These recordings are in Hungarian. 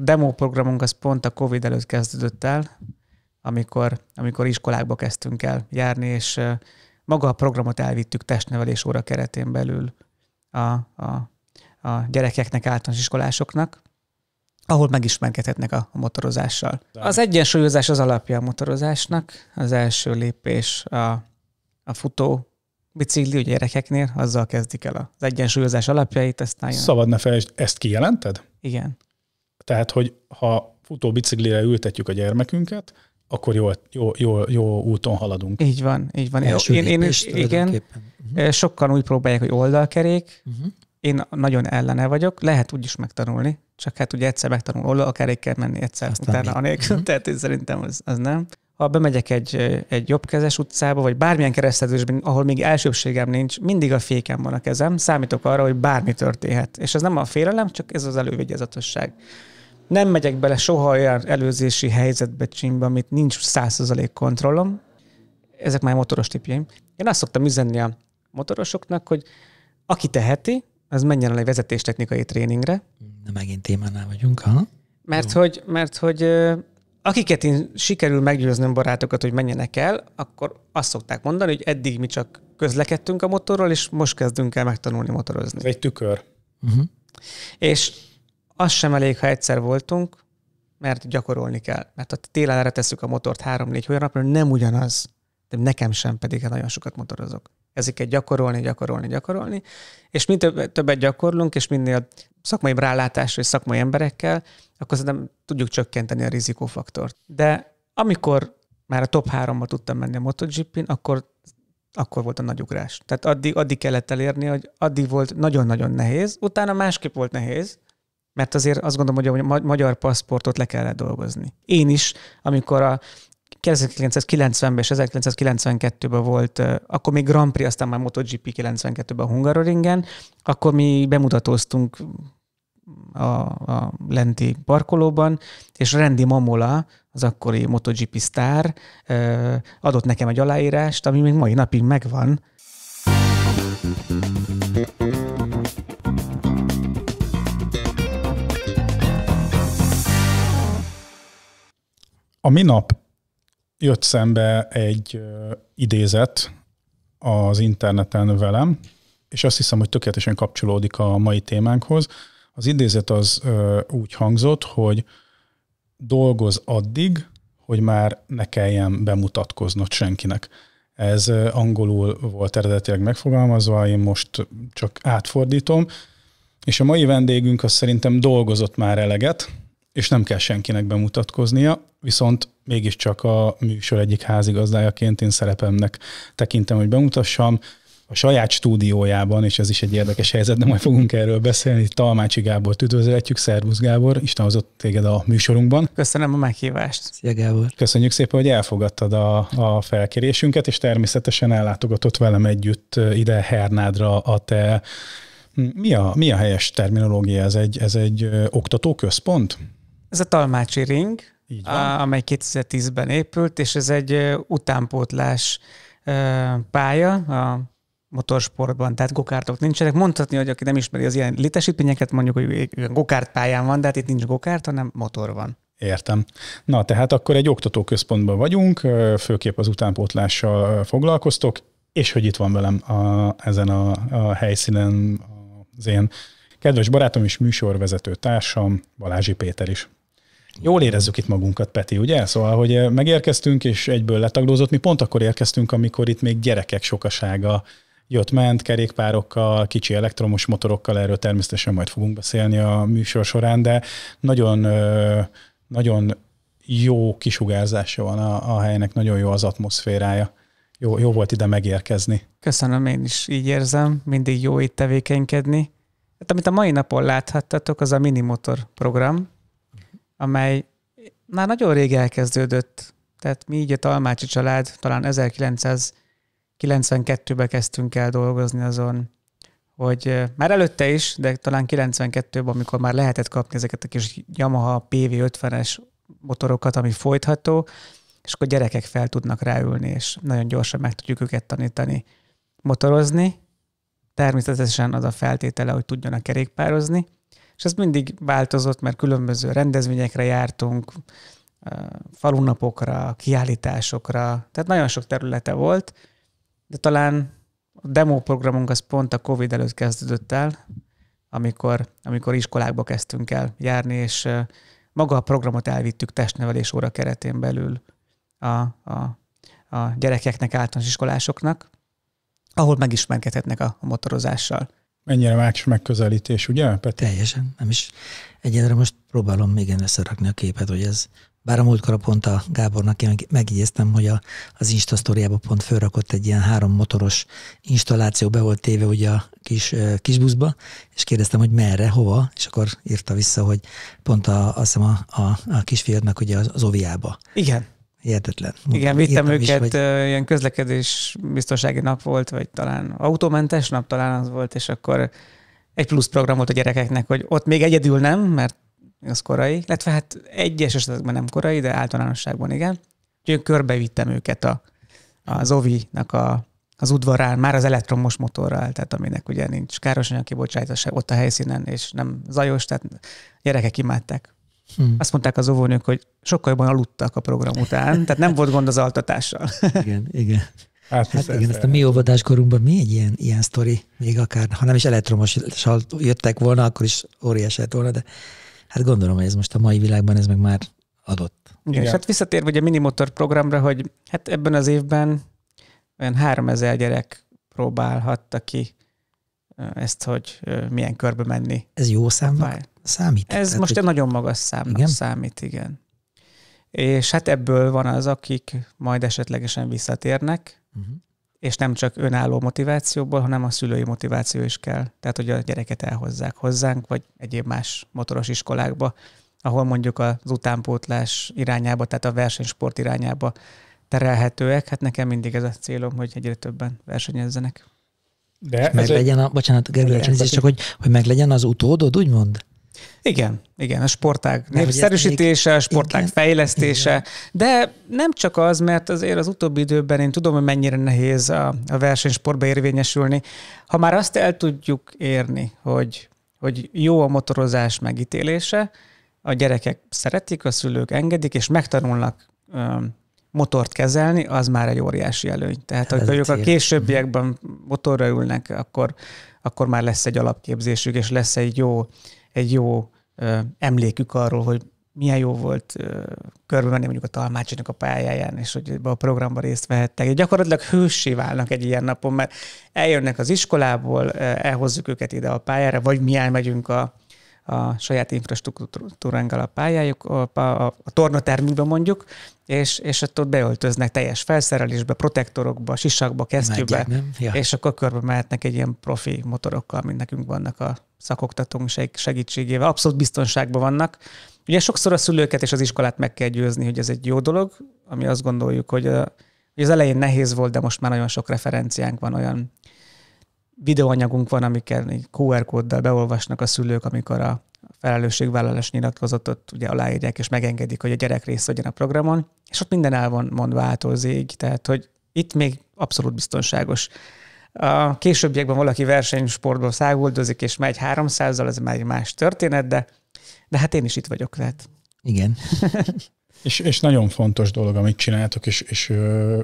demo programunk az pont a Covid előtt kezdődött el, amikor, amikor iskolákba kezdtünk el járni, és maga a programot elvittük testnevelés óra keretén belül a, a, a gyerekeknek, általános iskolásoknak, ahol megismerkedhetnek a, a motorozással. De. Az egyensúlyozás az alapja a motorozásnak, az első lépés a, a futó bicikli, ugye gyerekeknél, azzal kezdik el az egyensúlyozás alapjait, aztán Szabad ne felejtsd, ezt kijelented? Igen. Tehát, hogy ha futóbiciklire ültetjük a gyermekünket, akkor jó, jó, jó, jó úton haladunk. Így van, így van. Első én, én, igen, uh-huh. Eh, sokan úgy próbálják, hogy oldalkerék, uh-huh. én nagyon ellene vagyok, lehet úgy is megtanulni, csak hát ugye egyszer megtanul oldalkerékkel menni, egyszer Aztán utána még. anélkül, uh-huh. tehát én szerintem az, az nem. Ha bemegyek egy, egy jobbkezes utcába, vagy bármilyen keresztezésben, ahol még elsőbségem nincs, mindig a féken van a kezem, számítok arra, hogy bármi történhet. És ez nem a félelem, csak ez az elővigyázatosság nem megyek bele soha olyan előzési helyzetbe, csimbe, amit nincs 100% kontrollom. Ezek már motoros tipjeim. Én azt szoktam üzenni a motorosoknak, hogy aki teheti, az menjen el egy vezetéstechnikai tréningre. Na megint témánál vagyunk, ha? Mert Jó. hogy, mert hogy akiket én sikerül meggyőznöm barátokat, hogy menjenek el, akkor azt szokták mondani, hogy eddig mi csak közlekedtünk a motorról, és most kezdünk el megtanulni motorozni. Ez egy tükör. Uh-huh. És az sem elég, ha egyszer voltunk, mert gyakorolni kell. Mert ha télen erre tesszük a motort három-négy hónapra, nem ugyanaz. De nekem sem, pedig ha nagyon sokat motorozok. Ezeket gyakorolni, gyakorolni, gyakorolni. És mint több, többet gyakorlunk, és minél szakmai rálátás és szakmai emberekkel, akkor nem tudjuk csökkenteni a rizikófaktort. De amikor már a top 3 tudtam menni a MotoGP-n, akkor, akkor volt a nagy ugrás. Tehát addig, addig kellett elérni, hogy addig volt nagyon-nagyon nehéz, utána másképp volt nehéz, mert azért azt gondolom, hogy a magyar paszportot le kellett dolgozni. Én is, amikor a 1990-ben és 1992-ben volt, akkor még Grand Prix, aztán már MotoGP 92-ben a Hungaroringen, akkor mi bemutatóztunk a, a lenti parkolóban, és Randy Mamola, az akkori MotoGP sztár, adott nekem egy aláírást, ami még mai napig megvan. A minap jött szembe egy idézet az interneten velem, és azt hiszem, hogy tökéletesen kapcsolódik a mai témánkhoz. Az idézet az úgy hangzott, hogy dolgoz addig, hogy már ne kelljen bemutatkoznod senkinek. Ez angolul volt eredetileg megfogalmazva, én most csak átfordítom. És a mai vendégünk az szerintem dolgozott már eleget, és nem kell senkinek bemutatkoznia, viszont mégiscsak a műsor egyik házigazdájaként én szerepemnek tekintem, hogy bemutassam a saját stúdiójában, és ez is egy érdekes helyzet, de majd fogunk erről beszélni, Talmácsi Gábor üdvözletjük, szervusz Gábor, Isten hozott téged a műsorunkban. Köszönöm a meghívást. Szia Gábor. Köszönjük szépen, hogy elfogadtad a, a felkérésünket, és természetesen ellátogatott velem együtt ide Hernádra a te hm, mi a, mi a helyes terminológia? Ez egy, ez egy oktatóközpont? Ez a Talmácsi Ring, a amely 2010-ben épült, és ez egy utánpótlás pálya a motorsportban, tehát gokártok nincsenek. Mondhatni, hogy aki nem ismeri az ilyen létesítményeket, mondjuk, hogy gokárt pályán van, de hát itt nincs gokárt, hanem motor van. Értem. Na, tehát akkor egy oktatóközpontban vagyunk, főképp az utánpótlással foglalkoztok, és hogy itt van velem a, ezen a, a helyszínen az én kedves barátom és műsorvezető társam, Balázsi Péter is. Jól érezzük itt magunkat, Peti, ugye? Szóval, hogy eh, megérkeztünk, és egyből letaglózott. Mi pont akkor érkeztünk, amikor itt még gyerekek sokasága jött, ment, kerékpárokkal, kicsi elektromos motorokkal, erről természetesen majd fogunk beszélni a műsor során, de nagyon, eh, nagyon jó kisugárzása van a, a helynek, nagyon jó az atmoszférája. Jó, jó volt ide megérkezni. Köszönöm, én is így érzem, mindig jó itt tevékenykedni. Hát amit a mai napon láthattatok, az a Minimotor program, amely már nagyon rég elkezdődött. Tehát mi így a Talmácsi család talán 1992-ben kezdtünk el dolgozni azon, hogy már előtte is, de talán 92-ben, amikor már lehetett kapni ezeket a kis Yamaha PV50-es motorokat, ami folytható, és akkor gyerekek fel tudnak ráülni, és nagyon gyorsan meg tudjuk őket tanítani motorozni. Természetesen az a feltétele, hogy tudjanak kerékpározni és ez mindig változott, mert különböző rendezvényekre jártunk, falunapokra, kiállításokra, tehát nagyon sok területe volt, de talán a demo programunk az pont a Covid előtt kezdődött el, amikor, amikor iskolákba kezdtünk el járni, és maga a programot elvittük testnevelés óra keretén belül a, a, a gyerekeknek, általános iskolásoknak, ahol megismerkedhetnek a motorozással. Mennyire más megközelítés, ugye, Peti? Teljesen, nem is. Egyenre most próbálom még én összerakni a képet, hogy ez bár a múltkor pont a Gábornak én megjegyeztem, hogy a, az Insta sztoriába pont fölrakott egy ilyen három motoros installáció, be volt téve ugye a kis, kis buszba, és kérdeztem, hogy merre, hova, és akkor írta vissza, hogy pont a, azt hiszem a, a, a kisfiadnak ugye az, az oviába. Igen. Hihetetlen. Igen, vittem őket, is, hogy... ilyen közlekedés biztonsági nap volt, vagy talán autómentes nap talán az volt, és akkor egy plusz program volt a gyerekeknek, hogy ott még egyedül nem, mert az korai, illetve hát egyes esetekben nem korai, de általánosságban igen. Úgyhogy körbevittem őket a, a zovi nak a, az udvarán, már az elektromos motorral, tehát aminek ugye nincs káros anyag kibocsátása ott a helyszínen, és nem zajos, tehát gyerekek imádták. Hmm. Azt mondták az óvónők, hogy sokkal jobban aludtak a program után, tehát nem volt gond az altatással. igen, igen. Hát, hát igen, ezt a mi korunkban mi egy ilyen, ilyen sztori, még akár, ha nem is elektromos jöttek volna, akkor is óriás lett volna, de hát gondolom, hogy ez most a mai világban ez meg már adott. Igen, és hát visszatér ugye a Minimotor programra, hogy hát ebben az évben olyan 3000 gyerek próbálhatta ki ezt, hogy milyen körbe menni. Ez jó számnak számít? Ez Tehát, most egy nagyon magas számnak igen? számít, igen. És hát ebből van az, akik majd esetlegesen visszatérnek, uh-huh. és nem csak önálló motivációból, hanem a szülői motiváció is kell. Tehát, hogy a gyereket elhozzák hozzánk, vagy egyéb más motoros iskolákba, ahol mondjuk az utánpótlás irányába, tehát a versenysport irányába terelhetőek. Hát nekem mindig ez a célom, hogy egyre többen versenyezzenek. De meg legyen a, bocsánat, Gergő, ez csak hogy, hogy meg legyen az utódod, úgymond? Igen, igen, a sportág népszerűsítése, a sportág igen, fejlesztése, igen. de nem csak az, mert azért az utóbbi időben én tudom, hogy mennyire nehéz a, a versenysportba érvényesülni. Ha már azt el tudjuk érni, hogy, hogy jó a motorozás megítélése, a gyerekek szeretik, a szülők engedik, és megtanulnak motort kezelni, az már egy óriási előny. Tehát, hát hogy ők a későbbiekben motorra ülnek, akkor, akkor már lesz egy alapképzésük, és lesz egy jó, egy jó ö, emlékük arról, hogy milyen jó volt ö, körbe menni mondjuk a Talmácsinak a pályáján, és hogy a programban részt vehettek. Gyakorlatilag hősé válnak egy ilyen napon, mert eljönnek az iskolából, elhozzuk őket ide a pályára, vagy mi elmegyünk a, a saját infrastruktúránkkal a pályájuk, a, a, a tornatermükbe mondjuk, és, és ott, ott beöltöznek teljes felszerelésbe, protektorokba, sisakba, kesztyűbe, ja. és akkor körbe mehetnek egy ilyen profi motorokkal, mint nekünk vannak a szakoktatónk segítségével. Abszolút biztonságban vannak. Ugye sokszor a szülőket és az iskolát meg kell győzni, hogy ez egy jó dolog, ami azt gondoljuk, hogy, a, hogy az elején nehéz volt, de most már nagyon sok referenciánk van olyan videóanyagunk van, amikkel QR kóddal beolvasnak a szülők, amikor a felelősségvállalás nyilatkozatot ugye aláírják, és megengedik, hogy a gyerek részt vegyen a programon, és ott minden el van mondva ától tehát hogy itt még abszolút biztonságos. A későbbiekben valaki versenysportból száguldozik, és megy 300-zal, ez már egy más történet, de, de hát én is itt vagyok, lehet. Igen. és, és nagyon fontos dolog, amit csináltok, és, és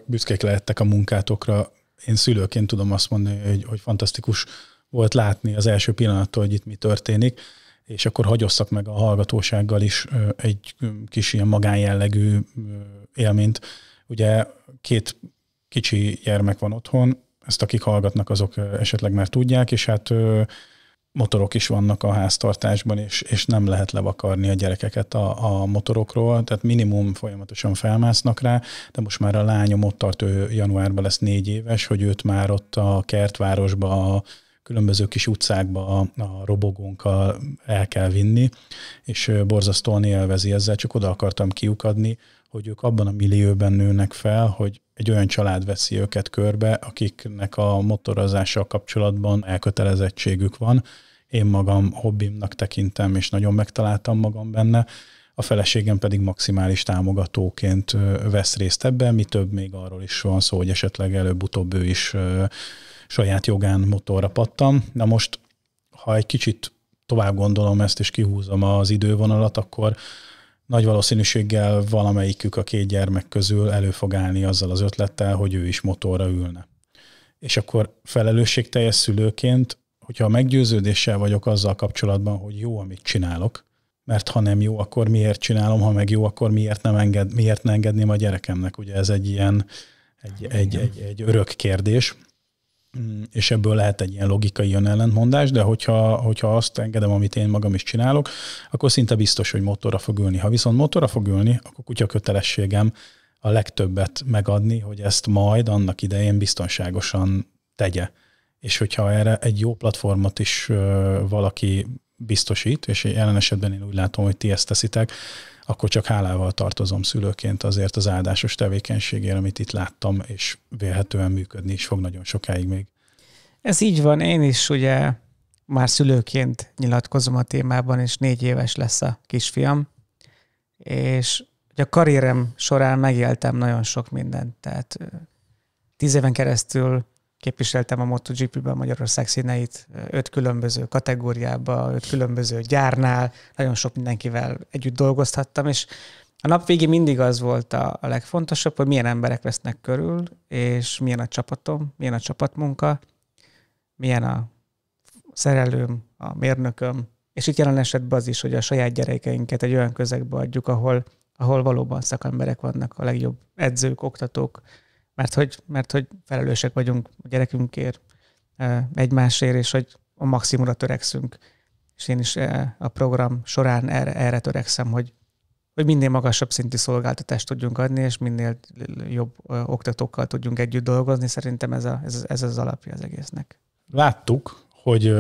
büszkék lehettek a munkátokra, én szülőként tudom azt mondani, hogy, hogy fantasztikus volt látni az első pillanattól, hogy itt mi történik, és akkor hagyosszak meg a hallgatósággal is egy kis ilyen magánjellegű élményt. Ugye két kicsi gyermek van otthon, ezt akik hallgatnak, azok esetleg már tudják, és hát motorok is vannak a háztartásban, és, és nem lehet levakarni a gyerekeket a, a motorokról, tehát minimum folyamatosan felmásznak rá, de most már a lányom ott tart, ő januárban lesz négy éves, hogy őt már ott a kertvárosba, a különböző kis utcákba a, a robogónkkal el kell vinni, és borzasztóan élvezi ezzel, csak oda akartam kiukadni, hogy ők abban a millióban nőnek fel, hogy egy olyan család veszi őket körbe, akiknek a motorozással kapcsolatban elkötelezettségük van. Én magam hobbimnak tekintem, és nagyon megtaláltam magam benne, a feleségem pedig maximális támogatóként vesz részt ebben, mi több még arról is van szó, hogy esetleg előbb-utóbb ő is saját jogán motorra pattam. Na most, ha egy kicsit tovább gondolom ezt, és kihúzom az idővonalat, akkor nagy valószínűséggel valamelyikük a két gyermek közül elő fog állni azzal az ötlettel, hogy ő is motorra ülne. És akkor felelősségteljes szülőként, hogyha meggyőződéssel vagyok azzal kapcsolatban, hogy jó, amit csinálok, mert ha nem jó, akkor miért csinálom, ha meg jó, akkor miért nem enged, miért ne engedném a gyerekemnek. Ugye ez egy ilyen egy, egy, egy, egy örök kérdés. Mm, és ebből lehet egy ilyen logikai önellentmondás, de hogyha, hogyha azt engedem, amit én magam is csinálok, akkor szinte biztos, hogy motorra fog ülni. Ha viszont motorra fog ülni, akkor kutya kötelességem a legtöbbet megadni, hogy ezt majd annak idején biztonságosan tegye. És hogyha erre egy jó platformot is valaki biztosít, és jelen esetben én úgy látom, hogy ti ezt teszitek, akkor csak hálával tartozom szülőként azért az áldásos tevékenységért, amit itt láttam, és vélhetően működni is fog nagyon sokáig még. Ez így van, én is ugye már szülőként nyilatkozom a témában, és négy éves lesz a kisfiam, és a karrierem során megéltem nagyon sok mindent, tehát tíz éven keresztül képviseltem a MotoGP-ben Magyarország színeit öt különböző kategóriába, öt különböző gyárnál, nagyon sok mindenkivel együtt dolgozhattam, és a nap végén mindig az volt a, a legfontosabb, hogy milyen emberek vesznek körül, és milyen a csapatom, milyen a csapatmunka, milyen a szerelőm, a mérnököm, és itt jelen esetben az is, hogy a saját gyerekeinket egy olyan közegbe adjuk, ahol, ahol valóban szakemberek vannak, a legjobb edzők, oktatók, mert hogy, mert hogy felelősek vagyunk a gyerekünkért, e, egymásért, és hogy a maximumra törekszünk. És én is e, a program során erre, erre törekszem, hogy, hogy minél magasabb szintű szolgáltatást tudjunk adni, és minél jobb e, oktatókkal tudjunk együtt dolgozni. Szerintem ez, a, ez, ez az alapja az egésznek. Láttuk, hogy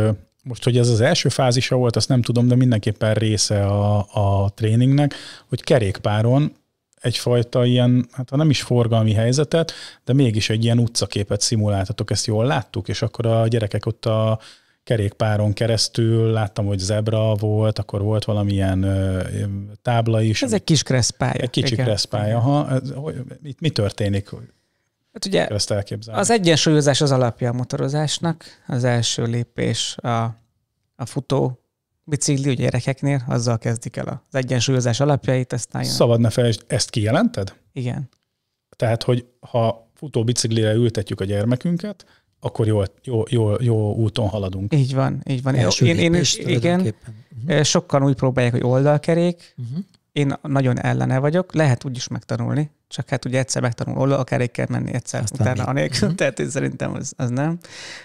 most, hogy ez az első fázisa volt, azt nem tudom, de mindenképpen része a, a tréningnek, hogy kerékpáron egyfajta ilyen, hát ha nem is forgalmi helyzetet, de mégis egy ilyen utcaképet szimuláltatok, ezt jól láttuk, és akkor a gyerekek ott a kerékpáron keresztül, láttam, hogy zebra volt, akkor volt valamilyen ö, tábla is. Ez egy kis kreszpálya. Egy kicsi igen. kreszpálya. Ha, ez, hogy, itt mi történik? Hát ugye ezt elképzelni? az egyensúlyozás az alapja a motorozásnak, az első lépés a, a futó bicikli ugye gyerekeknél, azzal kezdik el az egyensúlyozás alapjait, aztán jön. Szabad ne felejtsd, ezt kijelented? Igen. Tehát, hogy ha futó biciklire ültetjük a gyermekünket, akkor jó, jó, jó, jó úton haladunk. Így van, így van. Első én, én, én igen, uh-huh. sokan úgy próbálják, hogy oldalkerék, uh-huh. én nagyon ellene vagyok, lehet úgy is megtanulni, csak hát ugye egyszer megtanul oldalkerékkel menni, egyszer Aztán utána anélkül, uh-huh. tehát én szerintem az, az nem.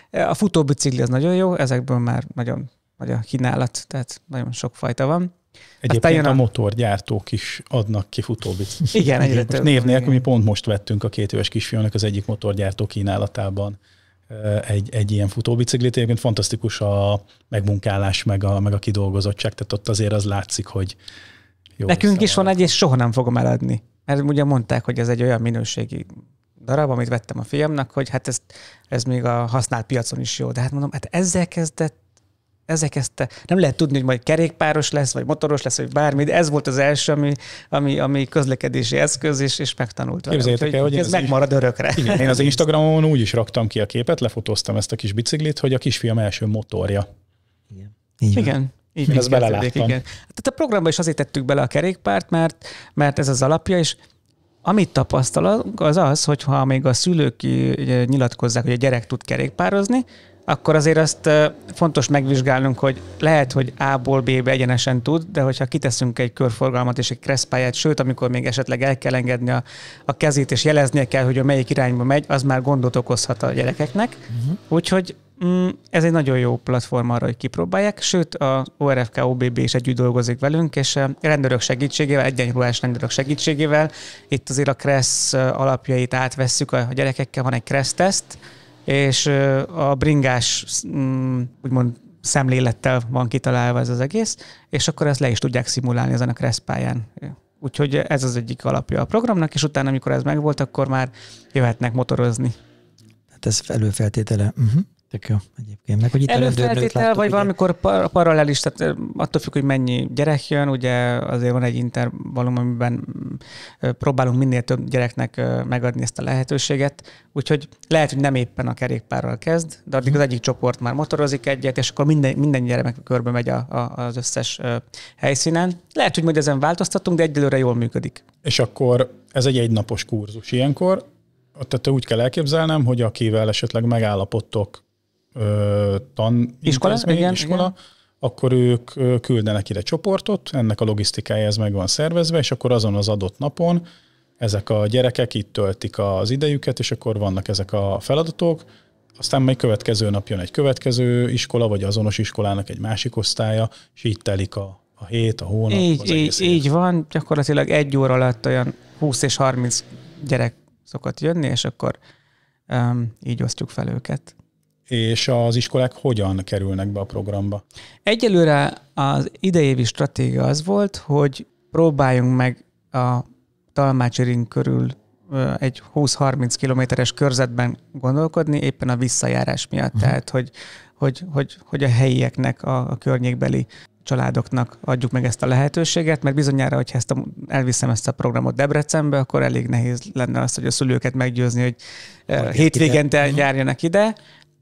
Eh, a futóbicikli az nagyon jó, ezekből már nagyon vagy a kínálat, tehát nagyon sok fajta van. Egyébként a... a motorgyártók is adnak ki futóbit. Igen, egyre több. Név nélkül mi pont most vettünk a két éves kisfiúnak az egyik motorgyártó kínálatában eh, egy, egy ilyen futóbiciklit. Egyébként fantasztikus a megmunkálás, meg a, meg a kidolgozottság, tehát ott azért az látszik, hogy jó. Nekünk is van egy, és soha nem fogom eladni. Mert ugye mondták, hogy ez egy olyan minőségi darab, amit vettem a fiamnak, hogy hát ez, ez még a használt piacon is jó. De hát mondom, hát ezzel kezdett ezek ezt Nem lehet tudni, hogy majd kerékpáros lesz, vagy motoros lesz, vagy bármi, de ez volt az első, ami, ami, ami közlekedési eszköz, és, és megtanult. Képzeljétek el, hogy ez megmarad örökre. Igen, én az Instagramon úgy is raktam ki a képet, lefotóztam ezt a kis biciklit, hogy a kisfiam első motorja. Igen. Így igen. Így ezt beleláttam. Igen. Tehát a programban is azért tettük bele a kerékpárt, mert, mert ez az alapja, és amit tapasztalunk, az az, hogy ha még a szülők eh, nyilatkozzák, hogy a gyerek tud kerékpározni, akkor azért azt fontos megvizsgálnunk, hogy lehet, hogy A-ból B-be egyenesen tud, de hogyha kiteszünk egy körforgalmat és egy kresszpályát, sőt, amikor még esetleg el kell engedni a, a kezét, és jeleznie kell, hogy a melyik irányba megy, az már gondot okozhat a gyerekeknek. Uh-huh. Úgyhogy mm, ez egy nagyon jó platform arra, hogy kipróbálják, sőt, a ORFK OBB is együtt dolgozik velünk, és rendőrök segítségével, egyenruhás rendőrök segítségével, itt azért a kressz alapjait átvesszük a gyerekekkel, van egy kressz teszt, és a bringás, mm, úgymond szemlélettel van kitalálva ez az egész, és akkor ezt le is tudják szimulálni ezen a kresszpályán. Úgyhogy ez az egyik alapja a programnak, és utána, amikor ez megvolt, akkor már jöhetnek motorozni. Hát ez előfeltétele. Uh-huh. Tök jó egyébként. Meg, hogy itt Előfeltétel, vagy ugye? valamikor par- paralelis, tehát attól függ, hogy mennyi gyerek jön, ugye azért van egy intervallum, amiben próbálunk minél több gyereknek megadni ezt a lehetőséget, úgyhogy lehet, hogy nem éppen a kerékpárral kezd, de addig az egyik csoport már motorozik egyet, és akkor minden, minden gyermek körbe megy a, a, az összes helyszínen. Lehet, hogy majd ezen változtatunk, de egyelőre jól működik. És akkor ez egy egynapos kurzus ilyenkor, tehát úgy kell elképzelnem, hogy akivel esetleg megállapodtok tanintézmény, iskola, igen, iskola igen. akkor ők küldenek ide csoportot, ennek a logisztikája ez meg van szervezve, és akkor azon az adott napon ezek a gyerekek itt töltik az idejüket, és akkor vannak ezek a feladatok, aztán majd következő nap jön egy következő iskola, vagy azonos iskolának egy másik osztálya, és így telik a, a hét, a hónap, így, az így, év. így van, gyakorlatilag egy óra alatt olyan 20 és 30 gyerek szokott jönni, és akkor um, így osztjuk fel őket és az iskolák hogyan kerülnek be a programba? Egyelőre az idejévi stratégia az volt, hogy próbáljunk meg a Talmácsirin körül egy 20-30 kilométeres körzetben gondolkodni, éppen a visszajárás miatt, uh-huh. tehát hogy, hogy, hogy, hogy a helyieknek, a, a környékbeli családoknak adjuk meg ezt a lehetőséget, mert bizonyára, hogy ezt a, elviszem ezt a programot Debrecenbe, akkor elég nehéz lenne azt, hogy a szülőket meggyőzni, hogy, hogy hétvégente ide. Mhm. járjanak ide,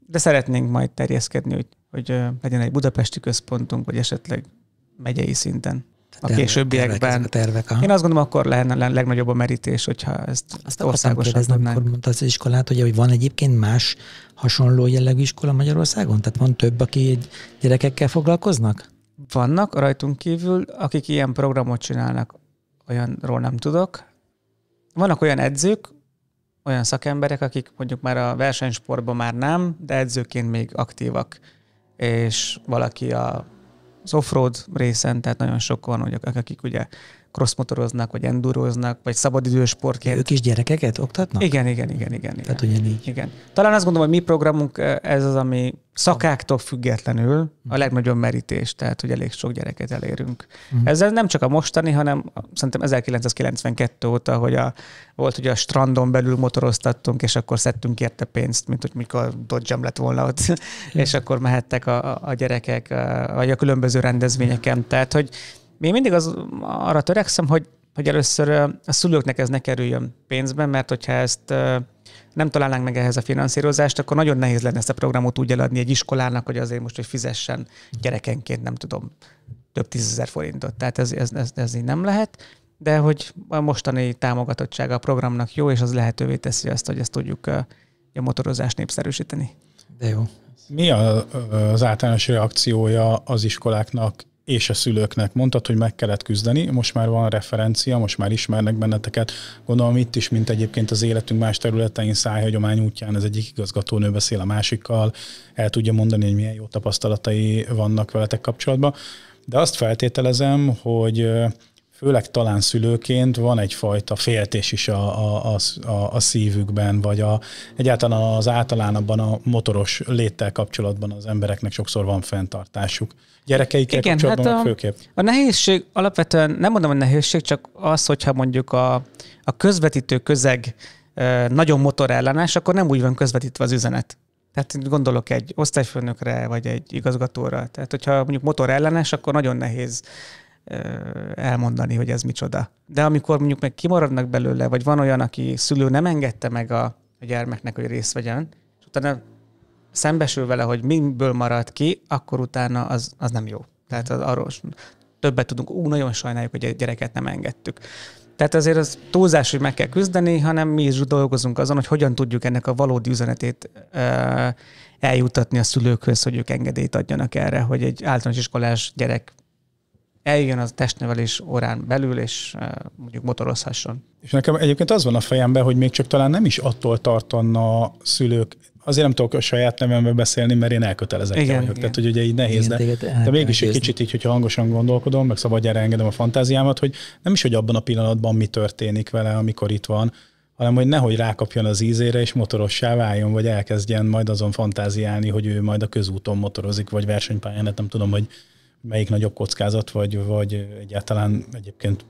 de szeretnénk majd terjeszkedni, hogy, hogy legyen egy budapesti központunk, vagy esetleg megyei szinten. A későbbiekben. A tervek, Én azt gondolom, akkor lehetne a legnagyobb a merítés, hogyha ezt Azt országosan kérdezni, tudnánk. Akkor mondta az iskolát, hogy, hogy van egyébként más hasonló jellegű iskola Magyarországon? Tehát van több, aki egy gyerekekkel foglalkoznak? Vannak rajtunk kívül, akik ilyen programot csinálnak, olyanról nem tudok. Vannak olyan edzők, olyan szakemberek, akik mondjuk már a versenysportban már nem, de edzőként még aktívak. És valaki a, az off-road részen, tehát nagyon sok van, akik ugye crossmotoroznak, vagy enduroznak, vagy szabadidős sportként. Ők is gyerekeket oktatnak? Igen, igen, igen, igen. igen. Tehát ugyanígy. Igen. Talán azt gondolom, hogy mi programunk e, ez az, ami szakáktól függetlenül a mhm. legnagyobb merítés, tehát hogy elég sok gyereket elérünk. Uh-huh. Mhm. Ezzel nem csak a mostani, hanem szerintem 1992 óta, hogy a, volt hogy a strandon belül motoroztattunk, és akkor szedtünk érte pénzt, mint hogy mikor dodge lett volna ott, és akkor mehettek a, a, gyerekek, vagy a különböző rendezvényeken. Tehát, hogy én mindig az, arra törekszem, hogy, hogy először a szülőknek ez ne kerüljön pénzbe, mert hogyha ezt nem találnánk meg ehhez a finanszírozást, akkor nagyon nehéz lenne ezt a programot úgy eladni egy iskolának, hogy azért most, hogy fizessen gyerekenként, nem tudom, több tízezer forintot. Tehát ez, ez, ez, ez így nem lehet, de hogy a mostani támogatottsága a programnak jó, és az lehetővé teszi azt, hogy ezt tudjuk a, motorozás motorozást népszerűsíteni. De jó. Mi a, az általános reakciója az iskoláknak és a szülőknek. Mondtad, hogy meg kellett küzdeni, most már van referencia, most már ismernek benneteket. Gondolom itt is, mint egyébként az életünk más területein szájhagyomány útján, az egyik igazgatónő beszél a másikkal, el tudja mondani, hogy milyen jó tapasztalatai vannak veletek kapcsolatban. De azt feltételezem, hogy főleg talán szülőként van egyfajta féltés is a, a, a, a szívükben, vagy a, egyáltalán az általánabban a motoros léttel kapcsolatban az embereknek sokszor van fenntartásuk. Gyerekeikkel Igen, hát kapcsolatban hát a, főképp. A nehézség alapvetően, nem mondom, hogy nehézség, csak az, hogyha mondjuk a, a közvetítő közeg nagyon motorellenes, akkor nem úgy van közvetítve az üzenet. Tehát gondolok egy osztályfőnökre, vagy egy igazgatóra. Tehát, hogyha mondjuk motorellenes akkor nagyon nehéz elmondani, hogy ez micsoda. De amikor mondjuk meg kimaradnak belőle, vagy van olyan, aki szülő nem engedte meg a, a gyermeknek, hogy részt vegyen, és utána szembesül vele, hogy miből marad ki, akkor utána az, az nem jó. Tehát az arról többet tudunk, ú, nagyon sajnáljuk, hogy a gyereket nem engedtük. Tehát azért az túlzás, hogy meg kell küzdeni, hanem mi is dolgozunk azon, hogy hogyan tudjuk ennek a valódi üzenetét ö, eljutatni a szülőkhöz, hogy ők engedélyt adjanak erre, hogy egy általános iskolás gyerek eljön az testnevelés órán belül, és mondjuk motorozhasson. És nekem egyébként az van a fejemben, hogy még csak talán nem is attól tartana szülők, azért nem tudok a saját nevembe beszélni, mert én elkötelezett igen, vagyok. Igen. Tehát, hogy ugye így nehéz, igen, de, de mégis egy kicsit így, hogyha hangosan gondolkodom, meg szabadjára engedem a fantáziámat, hogy nem is, hogy abban a pillanatban mi történik vele, amikor itt van, hanem hogy nehogy rákapjon az ízére, és motorossá váljon, vagy elkezdjen majd azon fantáziálni, hogy ő majd a közúton motorozik, vagy versenypályán, hát nem tudom, hogy melyik nagyobb kockázat, vagy, vagy egyáltalán egyébként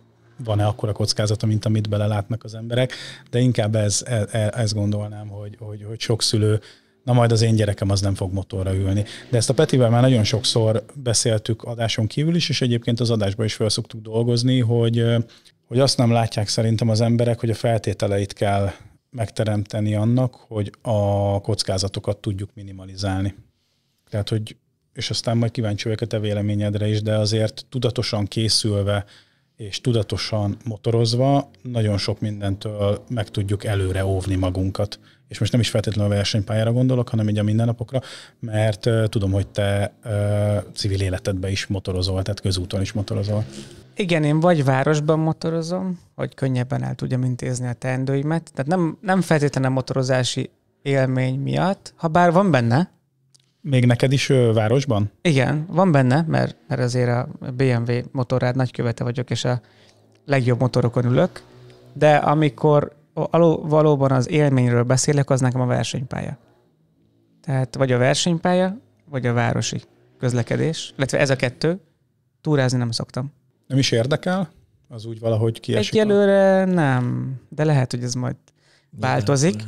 van-e akkora kockázata, mint amit belelátnak az emberek, de inkább ez, e, e, ezt gondolnám, hogy, hogy, hogy sok szülő, na majd az én gyerekem az nem fog motorra ülni. De ezt a Petivel már nagyon sokszor beszéltük adáson kívül is, és egyébként az adásban is fel szoktuk dolgozni, hogy, hogy azt nem látják szerintem az emberek, hogy a feltételeit kell megteremteni annak, hogy a kockázatokat tudjuk minimalizálni. Tehát, hogy és aztán majd kíváncsi vagyok a te véleményedre is, de azért tudatosan készülve és tudatosan motorozva nagyon sok mindentől meg tudjuk előre óvni magunkat. És most nem is feltétlenül a versenypályára gondolok, hanem így a mindennapokra, mert tudom, hogy te uh, civil életedben is motorozol, tehát közúton is motorozol. Igen, én vagy városban motorozom, hogy könnyebben el tudjam intézni a teendőimet. Tehát nem, nem feltétlenül a motorozási élmény miatt, ha bár van benne, még neked is ő, városban? Igen, van benne, mert, mert azért a BMW motorrád nagykövete vagyok, és a legjobb motorokon ülök, de amikor aló, valóban az élményről beszélek, az nekem a versenypálya. Tehát vagy a versenypálya, vagy a városi közlekedés, illetve ez a kettő. Túrázni nem szoktam. Nem is érdekel? Az úgy valahogy kiesik? Egyelőre a... nem, de lehet, hogy ez majd változik.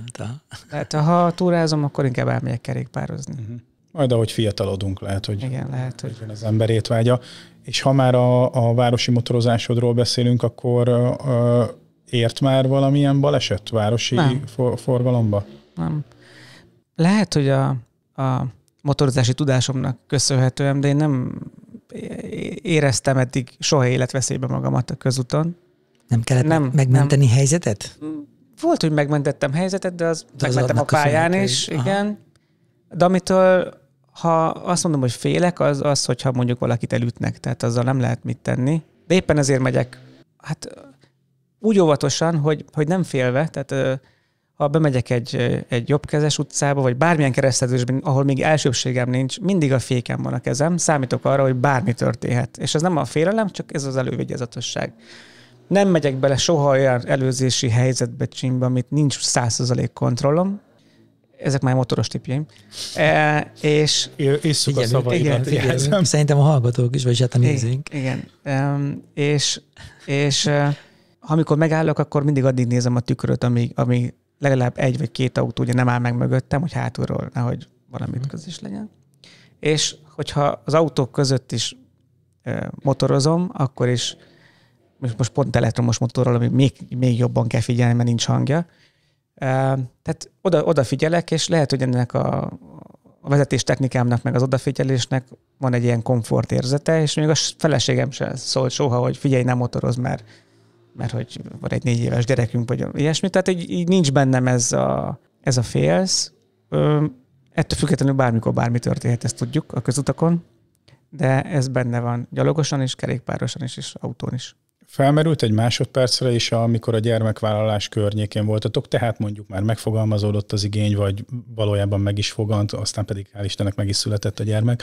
Tehát ha túrázom, akkor inkább elmegyek kerékpározni. Uh-huh. Majd ahogy fiatalodunk, lehet, hogy, Igen, lehet, hogy... az emberét vágya. És ha már a, a városi motorozásodról beszélünk, akkor ö, ért már valamilyen baleset városi Nem. For, forgalomba? Nem. Lehet, hogy a, a motorozási tudásomnak köszönhetően, de én nem éreztem eddig soha életveszélybe magamat a közúton. Nem kellett nem, megmenteni nem. helyzetet? Volt, hogy megmentettem helyzetet, de az de megmentem az a pályán is, Aha. igen. De amitől, ha azt mondom, hogy félek, az az, hogyha mondjuk valakit elütnek, tehát azzal nem lehet mit tenni. De éppen ezért megyek, hát úgy óvatosan, hogy, hogy nem félve, tehát ha bemegyek egy, egy jobbkezes utcába, vagy bármilyen keresztezésben, ahol még elsőbségem nincs, mindig a fékem van a kezem, számítok arra, hogy bármi történhet. És ez nem a félelem, csak ez az elővigyázatosság. Nem megyek bele soha olyan előzési helyzetbe, csimbe, amit nincs 100% kontrollom, ezek már motoros tipjeim. E, és Isszuk a szavaidat. Igen, igen. Szerintem a hallgatók is, vagy hát a nézőink. Igen. E, és, és e, amikor megállok, akkor mindig addig nézem a tükröt, amíg, amíg legalább egy vagy két autó ugye nem áll meg mögöttem, hogy hátulról nehogy valamit mm. közös legyen. És hogyha az autók között is e, motorozom, akkor is most, most pont elektromos motorról, ami még, még jobban kell figyelni, mert nincs hangja, tehát oda, odafigyelek, és lehet, hogy ennek a, a technikámnak meg az odafigyelésnek van egy ilyen komfort érzete és még a feleségem sem szólt soha, hogy figyelj, nem motoroz, mert, mert hogy van egy négy éves gyerekünk, vagy ilyesmi. Tehát így, így nincs bennem ez a, ez a félsz. Ettől függetlenül bármikor bármi történhet, ezt tudjuk a közutakon, de ez benne van gyalogosan is, kerékpárosan is, és autón is. Felmerült egy másodpercre is, amikor a gyermekvállalás környékén voltatok, tehát mondjuk már megfogalmazódott az igény, vagy valójában meg is fogant, aztán pedig hál' Istennek meg is született a gyermek,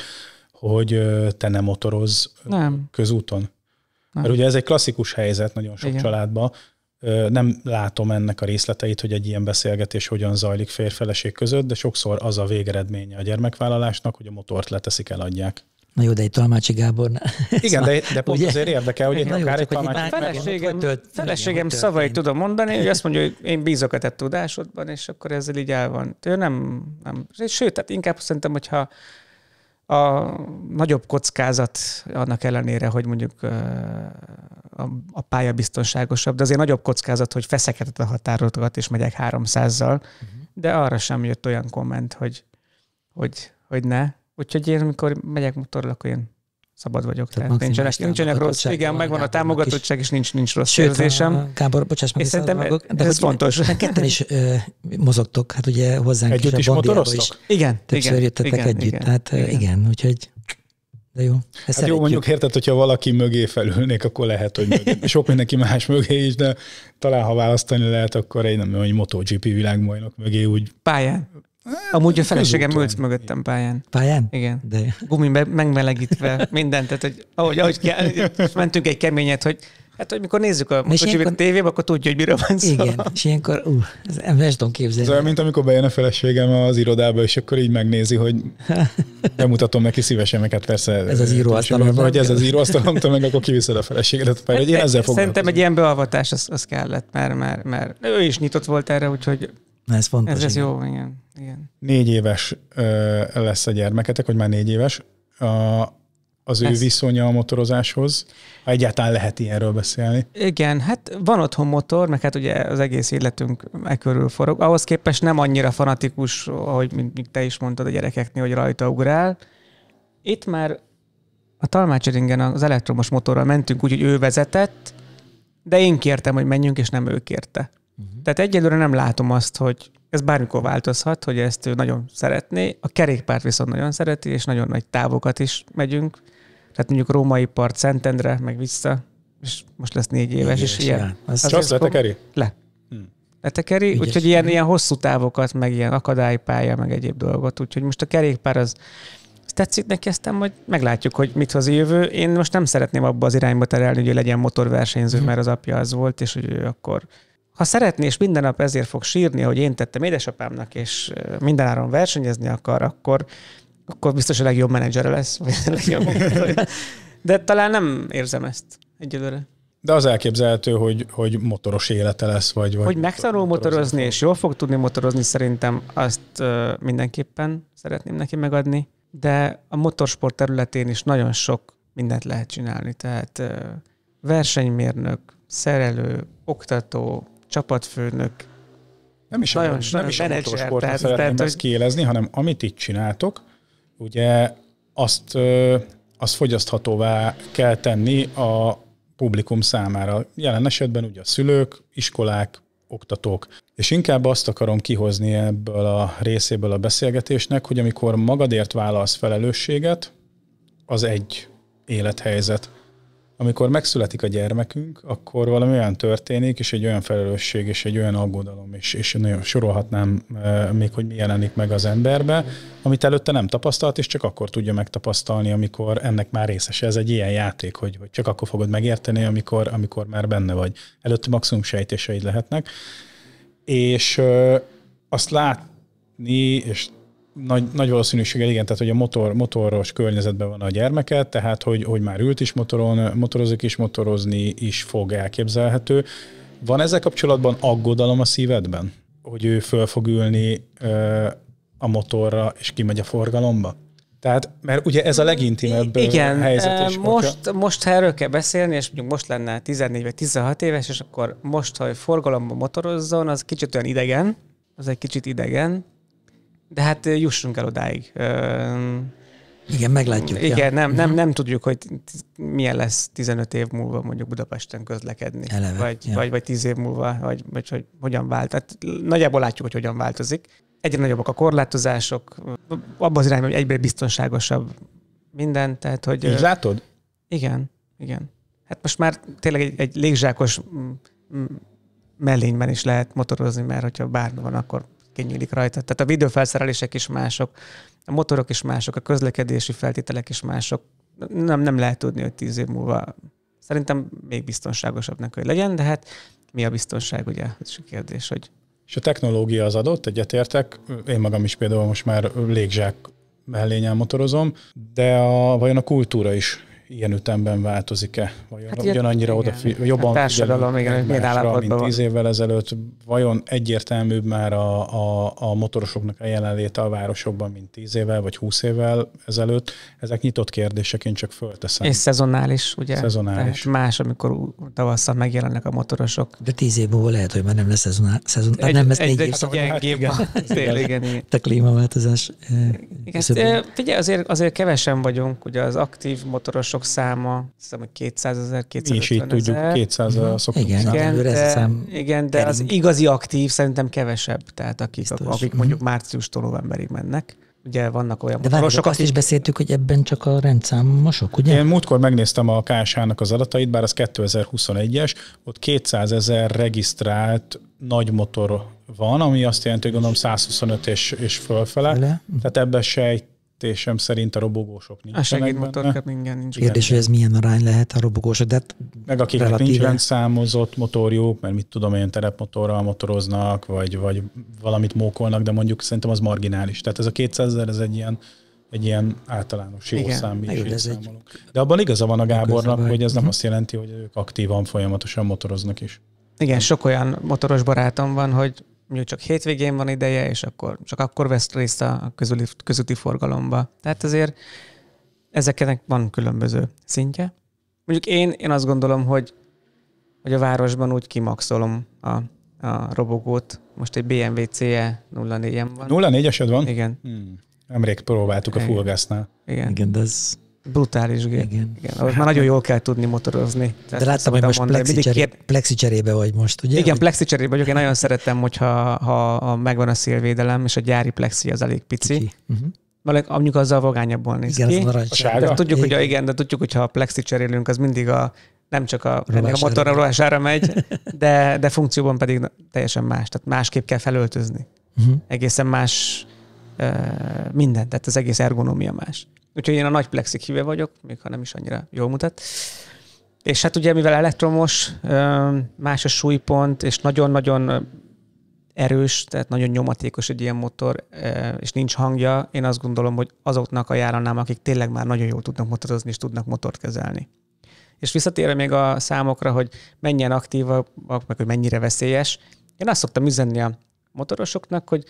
hogy te nem motoroz nem. közúton. Nem. Mert ugye ez egy klasszikus helyzet nagyon sok Igen. családban, nem látom ennek a részleteit, hogy egy ilyen beszélgetés hogyan zajlik férfeleség között, de sokszor az a végeredménye a gyermekvállalásnak, hogy a motort leteszik, eladják. Na jó, de egy Talmácsi Gábor. Igen, szóval, de, de pont ugye? azért érdekel, hogy itt akár jó, egy Talmácsi Feleségem, tört, feleségem szavait tudom mondani, hogy azt mondja, hogy én bízok a te tudásodban, és akkor ezzel így el van. Ő nem, nem. Sőt, tehát inkább szerintem, hogyha a nagyobb kockázat annak ellenére, hogy mondjuk a, pálya biztonságosabb, de azért nagyobb kockázat, hogy feszekedett a határokat, és megyek 300-zal, uh-huh. Mhm. de arra sem jött olyan komment, hogy, hogy, hogy ne. Úgyhogy én, amikor megyek motorral, akkor én szabad vagyok. Tehát, tehát nincsen, nincsenek rossz, igen, van, megvan a támogatottság, és nincs, nincs rossz Sőt, érzésem. Kábor, bocsáss meg, de ez hogy fontos. Ne, hát ketten is ö, mozogtok, hát ugye hozzánk együtt is, is motoroztok? Is. Igen, Többször igen, jöttetek igen, együtt, igen, hát igen, igen úgyhogy de jó. Ezt hát jó, mondjuk érted, hogyha valaki mögé felülnék, akkor lehet, hogy mögé. sok mindenki más mögé is, de talán ha választani lehet, akkor egy nem hogy MotoGP világbajnok mögé úgy. Pályán. Hát, Amúgy a feleségem ült mögöttem pályán. Pályán? Igen. De... Gumin megmelegítve mindent, tehát hogy ahogy, ahogy kell. mentünk egy keményet, hogy Hát, hogy mikor nézzük a kocsit ilyenkor... a tévében, akkor tudja, hogy miről van szó. Igen, és ilyenkor, ú, ez nem tudom képzelni. Ez olyan, mint amikor bejön a feleségem az irodába, és akkor így megnézi, hogy bemutatom neki szívesen, meg hát persze. Ez az íróasztalom. Vagy ez az íróasztalom, meg akkor kiviszed a feleségedet. Pár, hogy én ezzel Szerintem egy ilyen beavatás az, az kellett, mert, mert, mert ő is nyitott volt erre, úgyhogy Na ez fontos. Ez, ez jó, igen. igen. Négy éves ö, lesz a gyermeketek, hogy már négy éves. A, az ő ez... viszonya a motorozáshoz, ha egyáltalán lehet ilyenről beszélni. Igen, hát van otthon motor, meg hát ugye az egész életünk e körül forog. Ahhoz képest nem annyira fanatikus, ahogy mint te is mondtad a gyerekeknél, hogy rajta ugrál. Itt már a Talmácseringen az elektromos motorral mentünk úgyhogy ő vezetett, de én kértem, hogy menjünk, és nem ő kérte. Uh-huh. Tehát egyelőre nem látom azt, hogy ez bármikor változhat, hogy ezt ő nagyon szeretné. A kerékpárt viszont nagyon szereti, és nagyon nagy távokat is megyünk. Tehát mondjuk Római part Szentendre, meg vissza, és most lesz négy éves, négy éves és ilyen. Az Csak letekeri? Le. Hmm. Letekeri, úgyhogy ilyen, mhm. ilyen hosszú távokat, meg ilyen akadálypálya, meg egyéb dolgot. Úgyhogy most a kerékpár az tetszik neki, aztán majd meglátjuk, hogy mit hoz a jövő. Én most nem szeretném abba az irányba terelni, hogy legyen motorversenyző, hmm. mert az apja az volt, és hogy ő akkor ha szeretné, és minden nap ezért fog sírni, hogy én tettem édesapámnak, és mindenáron versenyezni akar, akkor, akkor biztos a legjobb menedzsere lesz, vagy a legjobb. De talán nem érzem ezt egyelőre. De az elképzelhető, hogy, hogy motoros élete lesz, vagy... vagy hogy megtanul motorozni, motorozni, és jól fog tudni motorozni, szerintem azt mindenképpen szeretném neki megadni. De a motorsport területén is nagyon sok mindent lehet csinálni. Tehát versenymérnök, szerelő, oktató, csapatfőnök, nem is, nagyon, nem, nem is menedzser, sportot tehát, szeretném tehát, ezt kiélezni, hanem amit itt csináltok, ugye azt, azt fogyaszthatóvá kell tenni a publikum számára. Jelen esetben ugye a szülők, iskolák, oktatók. És inkább azt akarom kihozni ebből a részéből a beszélgetésnek, hogy amikor magadért válasz felelősséget, az egy élethelyzet amikor megszületik a gyermekünk, akkor valami olyan történik, és egy olyan felelősség, és egy olyan aggodalom, és, és nagyon sorolhatnám eh, még, hogy mi jelenik meg az emberbe, amit előtte nem tapasztalt, és csak akkor tudja megtapasztalni, amikor ennek már részes. Ez egy ilyen játék, hogy, hogy csak akkor fogod megérteni, amikor, amikor már benne vagy. Előtte maximum sejtéseid lehetnek. És ö, eh, azt látni, és nagy, nagy valószínűséggel igen, tehát hogy a motor, motoros környezetben van a gyermeket, tehát hogy, hogy már ült is motoron, motorozik is, motorozni is fog elképzelhető. Van ezzel kapcsolatban aggodalom a szívedben, hogy ő föl fog ülni ö, a motorra, és kimegy a forgalomba? Tehát, mert ugye ez a mm, legintimebb Igen, helyzet. is most, hogyha... most, ha erről kell beszélni, és mondjuk most lenne 14 vagy 16 éves, és akkor most, ha forgalomba motorozzon, az kicsit olyan idegen, az egy kicsit idegen, de hát jussunk el odáig. Igen, meglátjuk. Igen, ja. nem, nem, mhm. nem tudjuk, hogy milyen lesz 15 év múlva mondjuk Budapesten közlekedni. Eleve, vagy, ja. vagy, vagy 10 év múlva, vagy, vagy hogy hogyan vált. Tehát nagyjából látjuk, hogy hogyan változik. Egyre nagyobbak a korlátozások, abban az irányban, hogy egyben biztonságosabb minden. Tehát, hogy, Így látod? Igen, igen. Hát most már tényleg egy, egy légzsákos mellényben is lehet motorozni, mert hogyha bármi van, akkor kinyílik rajta. Tehát a videófelszerelések is mások, a motorok is mások, a közlekedési feltételek is mások. Nem, nem lehet tudni, hogy tíz év múlva szerintem még biztonságosabbnak, hogy legyen, de hát mi a biztonság, ugye? Ez is a kérdés, hogy... És a technológia az adott, egyetértek. Én magam is például most már légzsák mellényel motorozom, de a, vajon a kultúra is ilyen ütemben változik-e? hát ugye, annyira oda, hát jobban a társadalom, igen, másra, mint tíz évvel ezelőtt? Vajon egyértelműbb már a, a, a motorosoknak a jelenléte a városokban, mint tíz évvel vagy húsz évvel ezelőtt? Ezek nyitott kérdések, én csak fölteszem. És szezonális, ugye? Szezonális. Tehát más, amikor tavasszal megjelennek a motorosok. De tíz év múlva lehet, hogy már nem lesz szezonál, szezon, egy, hát nem lesz egy, négy év. Hát, igen, igen, igen, igen, hát igen. A klímaváltozás. Igen, figyelj, azért, azért kevesen vagyunk, ugye az aktív motoros lakások száma, hiszem, hogy 200 ezer, 250 ezer. így tudjuk, 200 ezer mhm. szoktuk igen, igen, de, szám igen, de az igazi aktív szerintem kevesebb, tehát akik, Biztos. akik mhm. mondjuk márciustól novemberig mennek. Ugye vannak olyan De várjunk, azt is beszéltük, hogy ebben csak a rendszámosok, ugye? Én múltkor megnéztem a KSH-nak az adatait, bár az 2021-es, ott 200 ezer regisztrált nagy motor van, ami azt jelenti, hogy gondolom 125 és, és fölfele. Fele? Tehát ebbe se egy megértésem szerint a robogósok nincsenek A segédmotorkat igen, nincs. Kérdés, hogy ez milyen arány lehet a robogósok, de Meg akik nincsen számozott motorjuk, mert mit tudom én, terepmotorral motoroznak, vagy, vagy valamit mókolnak, de mondjuk szerintem az marginális. Tehát ez a 200 ezer, ez egy ilyen egy ilyen általános jó szám, egy... De abban igaza van a Gábornak, hogy ez nem mhm. azt jelenti, hogy ők aktívan folyamatosan motoroznak is. Igen, sok olyan motoros barátom van, hogy mondjuk csak hétvégén van ideje, és akkor csak akkor vesz részt a közüli, közúti forgalomba. Tehát azért ezeknek van különböző szintje. Mondjuk én, én azt gondolom, hogy, hogy a városban úgy kimaxolom a, a robogót. Most egy BMW CE 04 en van. 04-esed van? Igen. Hmm. Nemrég próbáltuk Igen. a fullgásznál. Igen. Igen, de ez Brutális gép. Igen. Igen. Ahhoz már nagyon jól kell tudni motorozni. Ezt De láttam, hogy most mondani. plexi, cseré, kér... plexi cserébe vagy most, ugye? Igen, hogy... plexi cserébe vagyok. Én nagyon szeretem, hogyha ha, ha megvan a szélvédelem, és a gyári plexi az elég pici. pici. Uh-huh mert mondjuk azzal vagányabból néz igen, ki. Az a De tudjuk, hogy a, igen, de tudjuk, hogy ha a plexi cserélünk, az mindig a, nem csak a, a motorra rovására megy, de, de funkcióban pedig teljesen más. Tehát másképp kell felöltözni. Uh-huh. Egészen más minden, tehát az egész ergonómia más. Úgyhogy én a nagy plexik híve vagyok, még ha nem is annyira jól mutat. És hát ugye, mivel elektromos, más a súlypont, és nagyon-nagyon erős, tehát nagyon nyomatékos egy ilyen motor, és nincs hangja, én azt gondolom, hogy azoknak ajánlanám, akik tényleg már nagyon jól tudnak motorozni, és tudnak motort kezelni. És visszatérve még a számokra, hogy mennyien aktívak, meg hogy mennyire veszélyes. Én azt szoktam üzenni a motorosoknak, hogy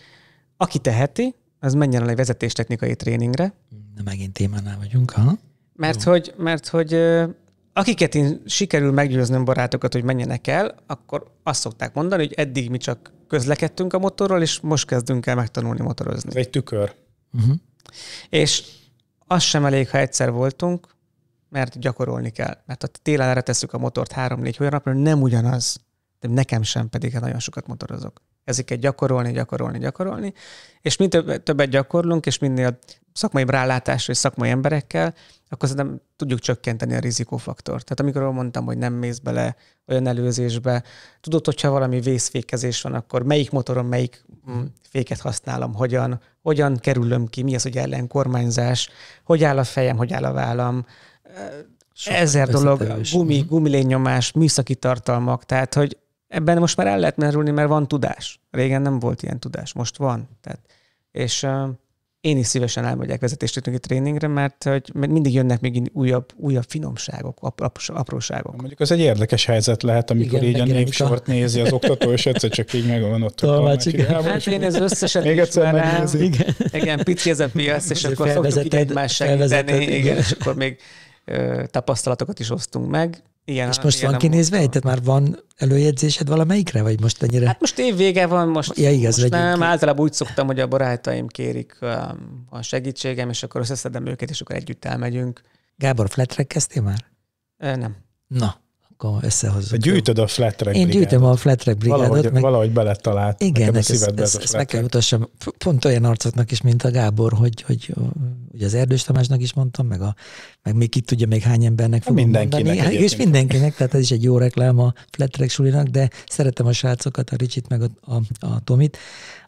aki teheti, az menjen el egy vezetéstechnikai tréningre. Na megint témánál vagyunk, ha? Mert Jó. hogy, mert hogy akiket én sikerül meggyőznöm barátokat, hogy menjenek el, akkor azt szokták mondani, hogy eddig mi csak közlekedtünk a motorral, és most kezdünk el megtanulni motorozni. Ez egy tükör. Uh-huh. És az sem elég, ha egyszer voltunk, mert gyakorolni kell. Mert ha télen erre tesszük a motort három-négy hónapra, nem ugyanaz. De nekem sem, pedig hát nagyon sokat motorozok ezeket gyakorolni, gyakorolni, gyakorolni, és mint több, többet gyakorlunk, és minél szakmai rálátásra és szakmai emberekkel, akkor szerintem tudjuk csökkenteni a rizikófaktort. Tehát amikor mondtam, hogy nem mész bele olyan előzésbe, tudod, hogyha valami vészfékezés van, akkor melyik motoron melyik mm, féket használom, hogyan, hogyan kerülöm ki, mi az, hogy ellenkormányzás, hogy áll a fejem, hogy áll a vállam, Sok ezer dolog, gumi, mhm. gumilényomás, műszaki tartalmak, tehát hogy Ebben most már el lehet merülni, mert van tudás. Régen nem volt ilyen tudás, most van. Tehát, és uh, én is szívesen elmegyek vezetéstechnikai tréningre, mert hogy mindig jönnek még újabb, újabb finomságok, apróságok. Mondjuk az egy érdekes helyzet lehet, amikor igen, így a névsort nézi az oktató, és egyszer csak így megvan ott. Tolmács, igen. Hát én ez összeset még egyszer megnézi. Igen, igen pici ez a piac, és akkor szoktuk egymást segíteni, igen, és akkor még ö, tapasztalatokat is osztunk meg. Igen, és most igen, van kinézve egy? Tehát már van előjegyzésed valamelyikre, vagy most ennyire? Hát most évvége van, most, ja, igaz, most nem, ki. általában úgy szoktam, hogy a barátaim kérik um, a segítségem, és akkor összeszedem őket, és akkor együtt elmegyünk. Gábor, fletre kezdtél már? Nem. Na, összehozzuk. Gyűjtöd a flat track Én gyűjtöm a flat track brigádot. Valahogy, meg... valahogy beletalált. Igen, ezt, ezt, ez ezt meg kell mutassam. Pont olyan arcoknak is, mint a Gábor, hogy, hogy hogy az Erdős Tamásnak is mondtam, meg, a, meg még itt tudja, még hány embernek hát fogom mindenkinek mondani. Hát egyébként. És mindenkinek, tehát ez is egy jó reklám a flat track sulinak, de szeretem a srácokat, a Ricsit, meg a, a, a Tomit.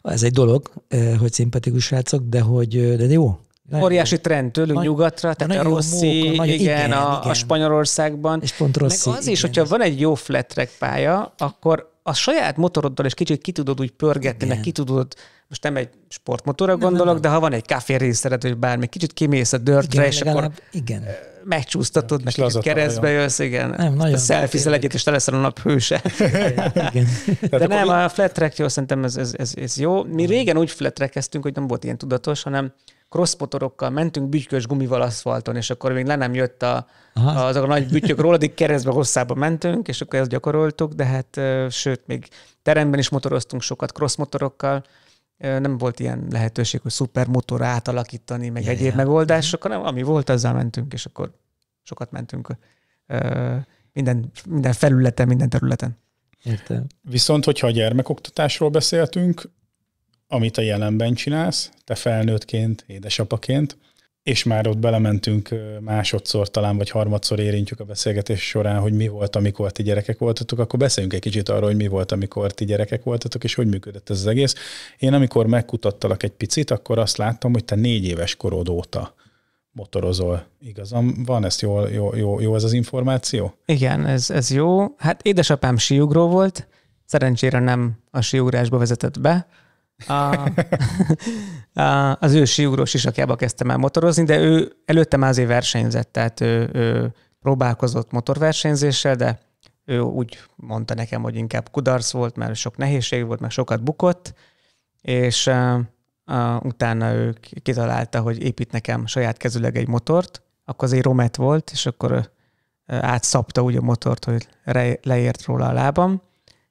Ez egy dolog, eh, hogy szimpatikus srácok, de hogy eh, de jó, nagyon Óriási trend tőlünk nagy, nyugatra, tehát a Rossi, móka, nagy, igen, igen, a, igen, a Spanyolországban. És pont Rossi, Meg az is, hogyha van egy jó flatrek pálya, akkor a saját motoroddal is kicsit ki tudod úgy pörgetni, igen. meg ki tudod, most nem egy sportmotorra nem, gondolok, nem, nem. de ha van egy részered, vagy bármi, kicsit kimész a dörtre, és akkor igen. megcsúsztatod, meg kicsit keresztbe olyan. jössz, igen. Nem, nagyon szelfizel egyet, és te leszel a nap hőse. igen. De nem, a track, jó, szerintem ez, ez, ez, ez jó. Mi régen úgy flat hogy nem volt ilyen tudatos, hanem crosspotorokkal mentünk, bütykös gumival aszfalton, és akkor még le nem jött a, az azok a nagy bütyök róla, addig keresztbe hosszába mentünk, és akkor ezt gyakoroltuk, de hát sőt, még teremben is motoroztunk sokat crossmotorokkal, nem volt ilyen lehetőség, hogy szupermotor átalakítani, meg yeah, egyéb yeah. megoldások, mhm. hanem ami volt, azzal mentünk, és akkor sokat mentünk minden, minden felületen, minden területen. Értem. Viszont, hogyha a gyermekoktatásról beszéltünk, amit a jelenben csinálsz, te felnőttként, édesapaként, és már ott belementünk másodszor talán, vagy harmadszor érintjük a beszélgetés során, hogy mi volt, amikor ti gyerekek voltatok, akkor beszéljünk egy kicsit arról, hogy mi volt, amikor ti gyerekek voltatok, és hogy működött ez az egész. Én amikor megkutattalak egy picit, akkor azt láttam, hogy te négy éves korod óta motorozol. Igazam van, ezt jó, jó, jó, jó ez az információ? Igen, ez, ez jó. Hát édesapám siugró volt, szerencsére nem a siugrásba vezetett be, a, a, az ősi is sisakjába kezdtem el motorozni, de ő előtte már azért versenyzett, tehát ő, ő próbálkozott motorversenyzéssel, de ő úgy mondta nekem, hogy inkább kudarc volt, mert sok nehézség volt, mert sokat bukott, és uh, uh, utána ő kitalálta, hogy épít nekem saját kezüleg egy motort, akkor az egy romet volt, és akkor uh, átszapta úgy a motort, hogy re- leért róla a lábam,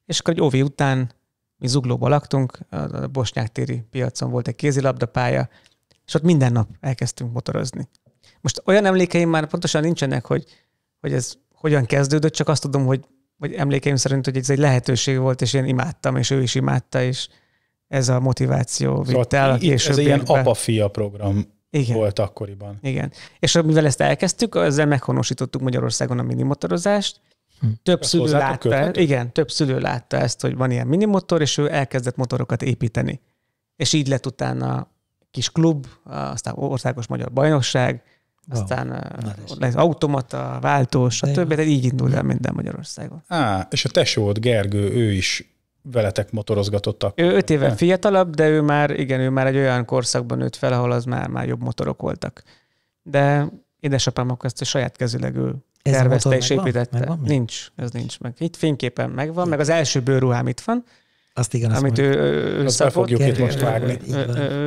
és akkor egy óvi után mi zuglóban laktunk, a Bosnyák téri piacon volt egy kézilabdapálya, és ott minden nap elkezdtünk motorozni. Most olyan emlékeim már pontosan nincsenek, hogy, hogy ez hogyan kezdődött, csak azt tudom, hogy, hogy emlékeim szerint, hogy ez egy lehetőség volt, és én imádtam, és ő is imádta, és ez a motiváció vitt el a Ez ilyen apa-fia program igen. volt akkoriban. Igen. És mivel ezt elkezdtük, ezzel meghonosítottuk Magyarországon a minimotorozást, Hm. Több ezt szülő látta, igen, több szülő látta ezt, hogy van ilyen minimotor, és ő elkezdett motorokat építeni. És így lett utána kis klub, aztán országos magyar bajnokság, aztán lesz automata, váltós, a többet, így indul el minden Magyarországon. Á, és a tesód Gergő, ő is veletek motorozgatottak. Ő öt éve fiatalabb, de ő már, igen, ő már egy olyan korszakban nőtt fel, ahol az már, már jobb motorok voltak. De édesapám akkor ezt a saját kezüleg ő ez tervezte és építette. Megvan még? nincs, ez nincs meg. Itt fényképen megvan, Igen. meg az első bőrruhám itt van. Azt igen, azt amit mondjuk. ő, ő fogjuk itt most vágni.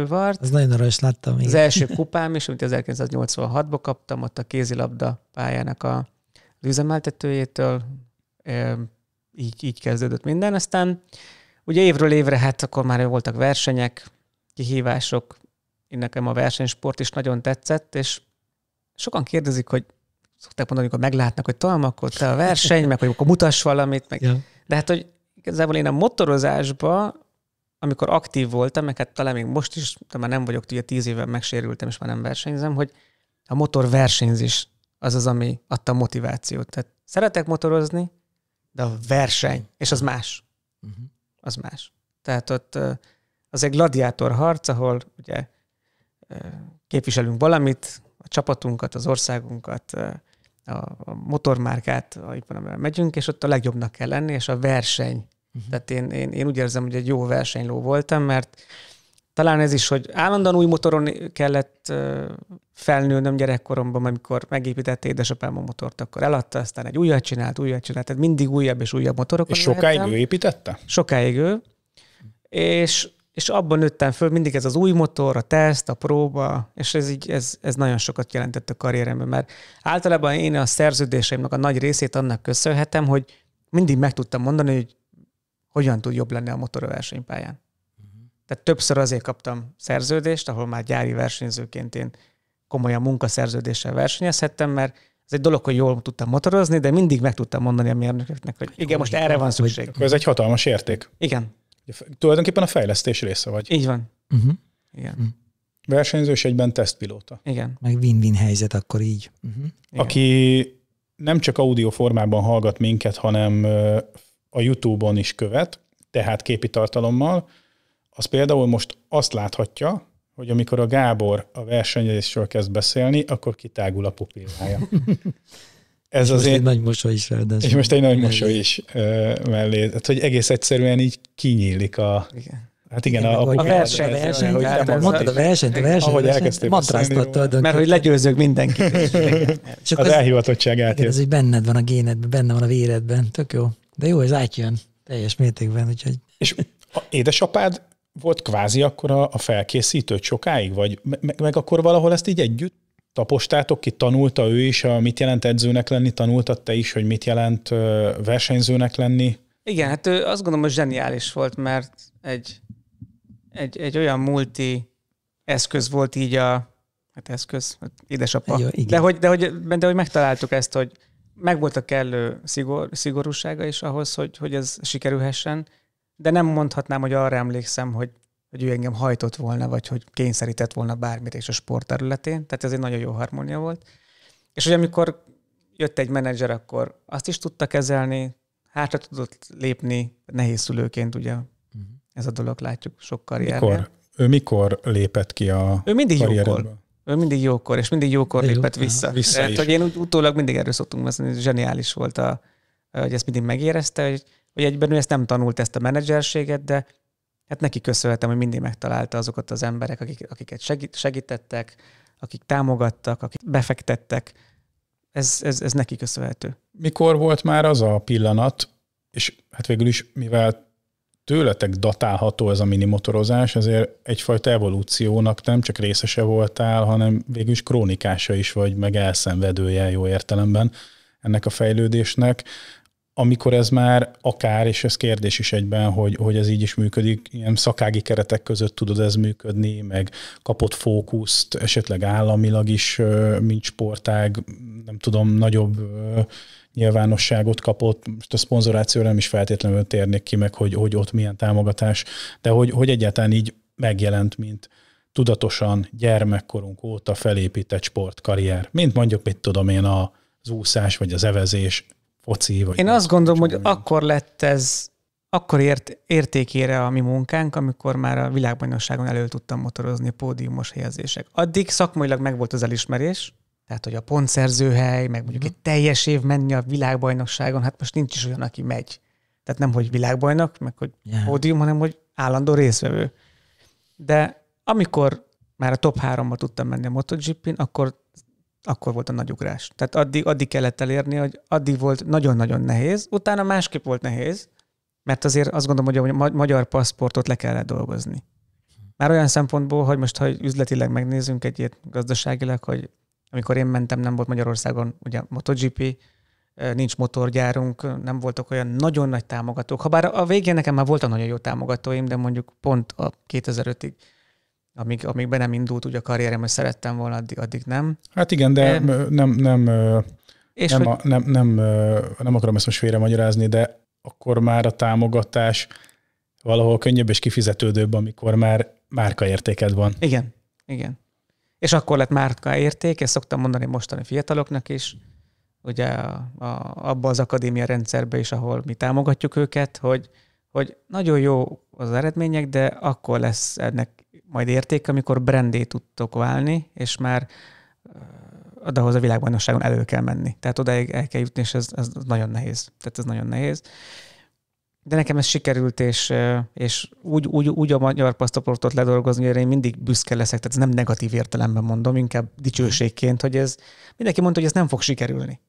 vart. Az nagyon aranyos láttam. Igen. Az első kupám is, amit 1986-ban kaptam, ott a kézilabda pályának a, az üzemeltetőjétől. E, így, így kezdődött minden. Aztán ugye évről évre, hát akkor már voltak versenyek, kihívások, én nekem a versenysport is nagyon tetszett, és sokan kérdezik, hogy szokták mondani, amikor meglátnak, hogy talán akkor te a verseny, meg hogy akkor mutass valamit. Meg. Ja. De hát, hogy igazából én a motorozásba, amikor aktív voltam, meg hát talán még most is, de már nem vagyok, ugye tíz éve megsérültem, és már nem versenyzem, hogy a motorversenyzés az az, ami adta motivációt. Tehát szeretek motorozni, de a verseny, és az más. Uh-huh. Az más. Tehát ott az egy gladiátor harc, ahol ugye képviselünk valamit, a csapatunkat, az országunkat, a motormárkát, éppen amivel megyünk, és ott a legjobbnak kell lenni, és a verseny. Uh-huh. Tehát én, én, én úgy érzem, hogy egy jó versenyló voltam, mert talán ez is, hogy állandóan új motoron kellett felnőnöm gyerekkoromban, amikor megépítette édesapám a motort, akkor eladta, aztán egy újat csinált, újat csinált, tehát mindig újabb és újabb motorokat. És sokáig lehettem. ő építette? Sokáig ő. És és abban nőttem föl mindig ez az új motor, a teszt, a próba, és ez, így, ez, ez nagyon sokat jelentett a karrieremben, mert általában én a szerződéseimnek a nagy részét annak köszönhetem, hogy mindig meg tudtam mondani, hogy hogyan tud jobb lenni a motor a versenypályán. Uh-huh. Tehát többször azért kaptam szerződést, ahol már gyári versenyzőként én komolyan munkaszerződéssel versenyezhettem, mert ez egy dolog, hogy jól tudtam motorozni, de mindig meg tudtam mondani a mérnököknek, hogy hát igen, most erre van szükség. Ez egy hatalmas érték. Igen, Tulajdonképpen a fejlesztés része vagy. Így van. Uh-huh. Igen. Uh-huh. Versenyző és egyben tesztpilóta. Igen. Meg win-win helyzet akkor így. Uh-huh. Aki nem csak audio formában hallgat minket, hanem a YouTube-on is követ, tehát képi tartalommal, az például most azt láthatja, hogy amikor a Gábor a versenyzésről kezd beszélni, akkor kitágul a pupillája. ez és az most én... egy nagy mosoly is ráadásul. És most egy nagy mosoly is ö, mellé. Tehát, hogy egész egyszerűen így kinyílik a... Igen. Hát igen, igen a, a, a verseny, verseny, hogy nem mondtad a versenyt, a versenyt, ahogy elkezdtél mantráztattad. Mert hogy legyőzök mindenkit. Csak az, az elhivatottság átjön. Ez, hogy benned van a génedben, benne van a véredben, tök jó. De jó, ez átjön teljes mértékben, úgyhogy... És a édesapád volt kvázi akkor a felkészítő sokáig, vagy meg, meg akkor valahol ezt így együtt tapostátok ki, tanulta ő is, a, mit jelent edzőnek lenni, tanulta te is, hogy mit jelent versenyzőnek lenni? Igen, hát ő azt gondolom, hogy zseniális volt, mert egy, egy, egy olyan multi eszköz volt így a, hát eszköz, hát édesapa. Jó, de, hogy, de, hogy, de hogy megtaláltuk ezt, hogy megvolt a kellő szigor, szigorúsága is ahhoz, hogy, hogy ez sikerülhessen, de nem mondhatnám, hogy arra emlékszem, hogy hogy ő engem hajtott volna, vagy hogy kényszerített volna bármit és a sport területén. Tehát ez egy nagyon jó harmónia volt. És hogy amikor jött egy menedzser, akkor azt is tudta kezelni, hátra tudott lépni, nehéz szülőként ugye uh-huh. ez a dolog látjuk sok karrierben. Mikor, ő mikor lépett ki a Ő mindig jókor. Ő mindig jókor, és mindig jókor lépett jó, vissza. vissza Tehát, hogy én utólag mindig erről szoktunk beszélni, zseniális volt, a, hogy ezt mindig megérezte, hogy, hogy egyben ő ezt nem tanult, ezt a menedzserséget, de hát neki köszönhetem, hogy mindig megtalálta azokat az emberek, akik, akiket segít, segítettek, akik támogattak, akik befektettek. Ez, ez, ez neki köszönhető. Mikor volt már az a pillanat, és hát végül is, mivel tőletek datálható ez a minimotorozás, ezért egyfajta evolúciónak nem csak részese voltál, hanem végül is krónikása is vagy, meg elszenvedője jó értelemben ennek a fejlődésnek amikor ez már akár, és ez kérdés is egyben, hogy, hogy ez így is működik, ilyen szakági keretek között tudod ez működni, meg kapott fókuszt, esetleg államilag is, mint sportág, nem tudom, nagyobb nyilvánosságot kapott. Most a szponzorációra nem is feltétlenül térnék ki meg, hogy, hogy ott milyen támogatás, de hogy, hogy egyáltalán így megjelent, mint tudatosan gyermekkorunk óta felépített sportkarrier. Mint mondjuk, mit tudom én, az úszás vagy az evezés, oci. Vagy Én azt gondolom, hogy akkor lett ez, akkor ért, értékére a mi munkánk, amikor már a világbajnokságon elő tudtam motorozni pódiumos helyezések. Addig szakmailag megvolt az elismerés, tehát, hogy a pontszerzőhely, meg mondjuk mhm. egy teljes év menni a világbajnokságon, hát most nincs is olyan, aki megy. Tehát nem, hogy világbajnok, meg hogy yeah. pódium, hanem, hogy állandó részvevő. De amikor már a top 3-ba tudtam menni a MotoGP-n, akkor akkor volt a nagy ugrás. Tehát addig, addig kellett elérni, hogy addig volt nagyon-nagyon nehéz, utána másképp volt nehéz, mert azért azt gondolom, hogy a magyar paszportot le kellett dolgozni. Már olyan szempontból, hogy most, ha üzletileg megnézzünk egy ilyet gazdaságilag, hogy amikor én mentem, nem volt Magyarországon ugye MotoGP, nincs motorgyárunk, nem voltak olyan nagyon nagy támogatók. Habár a végén nekem már voltak nagyon jó támogatóim, de mondjuk pont a 2005-ig amíg, amíg be nem indult úgy a karrierem, hogy szerettem volna, addig, addig nem. Hát igen, de nem, nem, nem, és nem, hogy... a, nem, nem, nem akarom ezt most félre magyarázni, de akkor már a támogatás valahol könnyebb és kifizetődőbb, amikor már márkaértéked van. Igen, igen. És akkor lett márkaérték, ezt szoktam mondani mostani fiataloknak is, ugye a, a, abba az akadémia rendszerbe is, ahol mi támogatjuk őket, hogy, hogy nagyon jó az eredmények, de akkor lesz ennek majd érték, amikor brandé tudtok válni, és már adahoz a világbajnokságon elő kell menni. Tehát odáig el kell jutni, és ez, ez nagyon nehéz. Tehát ez nagyon nehéz. De nekem ez sikerült, és, és úgy, úgy, úgy a magyar pasztaportot ledolgozni, hogy én mindig büszke leszek, tehát ez nem negatív értelemben mondom, inkább dicsőségként, hogy ez mindenki mondta, hogy ez nem fog sikerülni.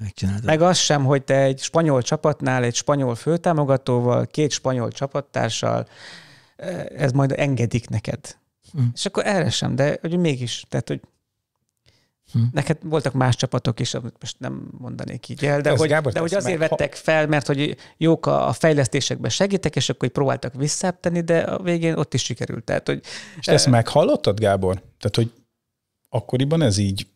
Megcsinálod. Meg az sem, hogy te egy spanyol csapatnál, egy spanyol főtámogatóval, két spanyol csapattársal, Eh, ez majd engedik neked. Hm. És akkor erre sem, de hogy mégis, tehát, hogy Hm. Neked voltak más csapatok is, amit most nem mondanék így el, de, hogy, de hogy azért vettek ha... fel, mert hogy jók a, a fejlesztésekben segítek, és akkor próbáltak visszátenni, de a végén ott is sikerült. Tehát, hogy, és ezt eh, meghallottad, Gábor? Tehát, hogy akkoriban ez így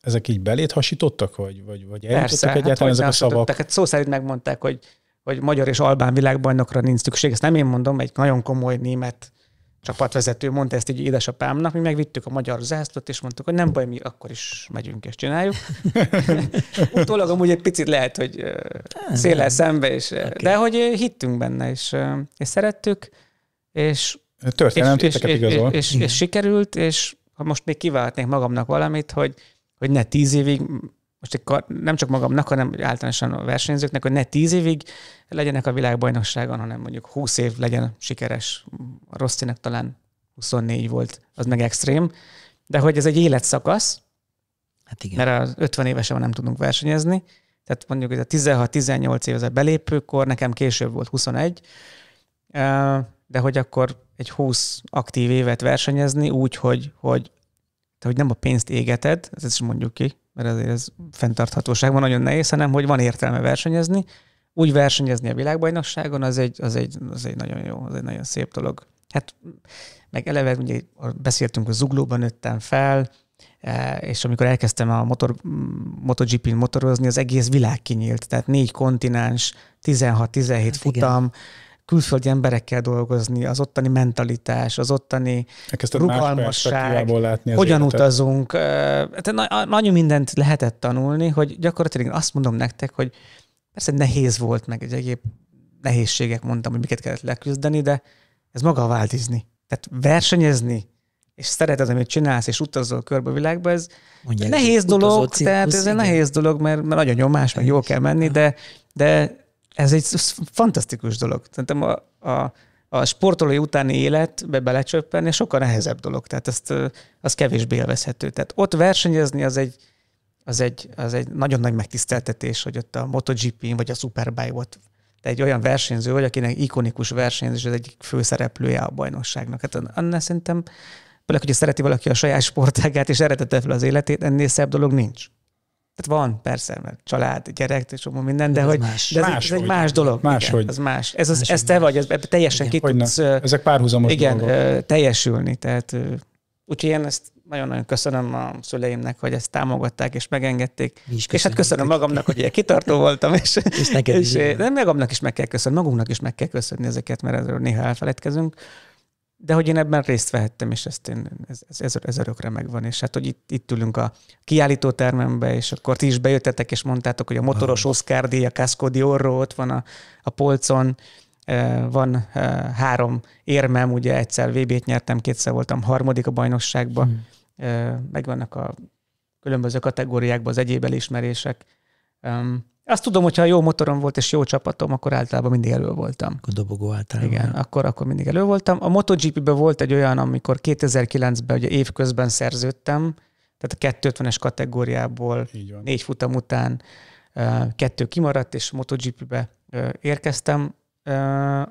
ezek így belét hasítottak, vagy, vagy, vagy eljutottak Persze, hát egyáltalán hát, ezek a szavak? Tehát szó szerint megmondták, hogy hogy magyar és albán világbajnokra nincs szükség. Ezt nem én mondom, egy nagyon komoly német csapatvezető mondta ezt egy édesapámnak, mi megvittük a magyar zászlót, és mondtuk, hogy nem baj, mi akkor is megyünk és csináljuk. Utólag amúgy egy picit lehet, hogy hát, széle szembe, és, okay. de hogy hittünk benne, és, és szerettük, és Történelem és, és, igazol. És, és, és, és sikerült, és ha most még kiváltnék magamnak valamit, hogy, hogy ne tíz évig most egy kar, nem csak magamnak, hanem általánosan a versenyzőknek, hogy ne tíz évig legyenek a világbajnokságon, hanem mondjuk húsz év legyen sikeres. A Rosszinek talán 24 volt, az meg extrém. De hogy ez egy életszakasz, hát igen. mert az 50 évesen nem tudunk versenyezni, tehát mondjuk ez a 16-18 év az a belépőkor, nekem később volt 21, de hogy akkor egy 20 aktív évet versenyezni úgy, hogy, hogy, hogy nem a pénzt égeted, ez is mondjuk ki, mert azért ez fenntarthatóságban nagyon nehéz, hanem hogy van értelme versenyezni. Úgy versenyezni a világbajnokságon, az egy, az egy, az egy nagyon jó, az egy nagyon szép dolog. Hát meg eleve ugye beszéltünk, a zuglóban nőttem fel, e, és amikor elkezdtem a motor, mm, MotoGP-n motorozni, az egész világ kinyílt, tehát négy kontinens, 16-17 hát futam, igen külföldi emberekkel dolgozni, az ottani mentalitás, az ottani Elkezdted rugalmasság, látni az hogyan életet. utazunk. Tehát nagyon mindent lehetett tanulni, hogy gyakorlatilag azt mondom nektek, hogy persze nehéz volt, meg egy egyéb nehézségek mondtam, hogy miket kellett leküzdeni, de ez maga a Walt Disney. Tehát versenyezni, és szereted, amit csinálsz, és utazol körbe a világba, ez Mondja, nehéz dolog, tehát ez egy nehéz dolog, mert, mert nagyon nyomás, meg jól kell menni, de, de ez egy fantasztikus dolog. Szerintem a, a, a sportolói utáni életbe belecsöppenni sokkal nehezebb dolog, tehát ezt, az kevésbé élvezhető. Tehát ott versenyezni az egy, az egy, az egy nagyon nagy megtiszteltetés, hogy ott a MotoGP-n vagy a Superbike volt. Te egy olyan versenyző vagy, akinek ikonikus versenyző, az egyik főszereplője a bajnokságnak. Hát annál szerintem, főleg, hogyha szereti valaki a saját sportágát és eredete fel az életét, ennél szebb dolog nincs. Tehát van, persze, mert család, gyerek, és csomó minden, de, de hogy más, de ez, más, ez egy más dolog. Más, igen, hogy. az más. Ez, az, más, ez te más. vagy, ez, teljesen igen, ki hogyne. tudsz, Ezek párhuzamos igen, dolgok. teljesülni. Tehát, úgyhogy én ezt nagyon-nagyon köszönöm a szüleimnek, hogy ezt támogatták és megengedték. És hát köszönöm magamnak, hogy ilyen kitartó voltam. És, és neked és, is. De magamnak is meg kell köszönni, magunknak is meg kell köszönni ezeket, mert erről néha elfeledkezünk de hogy én ebben részt vehettem, és ezt én, ez, ez, ez, ez örökre megvan. És hát, hogy itt, itt ülünk a kiállító termembe, és akkor ti is bejöttetek, és mondtátok, hogy a motoros Oscar díj, a Casco di Orro ott van a, a polcon, eh, van eh, három érmem, ugye egyszer VB-t nyertem, kétszer voltam harmadik a bajnokságban, hmm. Eh, megvannak a különböző kategóriákban az egyéb elismerések. Um, azt tudom, hogyha jó motorom volt és jó csapatom, akkor általában mindig elő voltam. A dobogó általában. Igen, akkor, akkor mindig elő voltam. A MotoGP-ben volt egy olyan, amikor 2009-ben ugye évközben szerződtem, tehát a 250-es kategóriából négy futam után kettő kimaradt, és MotoGP-be érkeztem.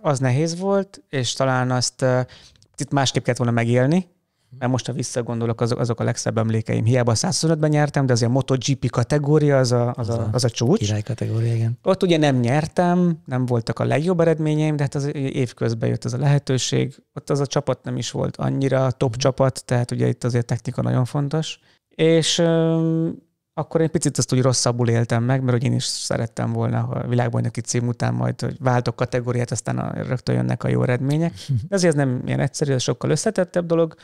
Az nehéz volt, és talán azt itt másképp kellett volna megélni, mert most, ha visszagondolok, azok, azok a legszebb emlékeim. Hiába a 125-ben nyertem, de azért a MotoGP kategória az a, az, az, a, az a csúcs. Király kategória, igen. Ott ugye nem nyertem, nem voltak a legjobb eredményeim, de hát az évközben jött az a lehetőség. Ott az a csapat nem is volt annyira top mm. csapat, tehát ugye itt azért technika nagyon fontos. És um, akkor én picit azt úgy rosszabbul éltem meg, mert hogy én is szerettem volna, a világbajnoki cím után majd hogy váltok kategóriát, aztán a, rögtön jönnek a jó eredmények. De azért ez nem ilyen egyszerű, ez sokkal összetettebb dolog.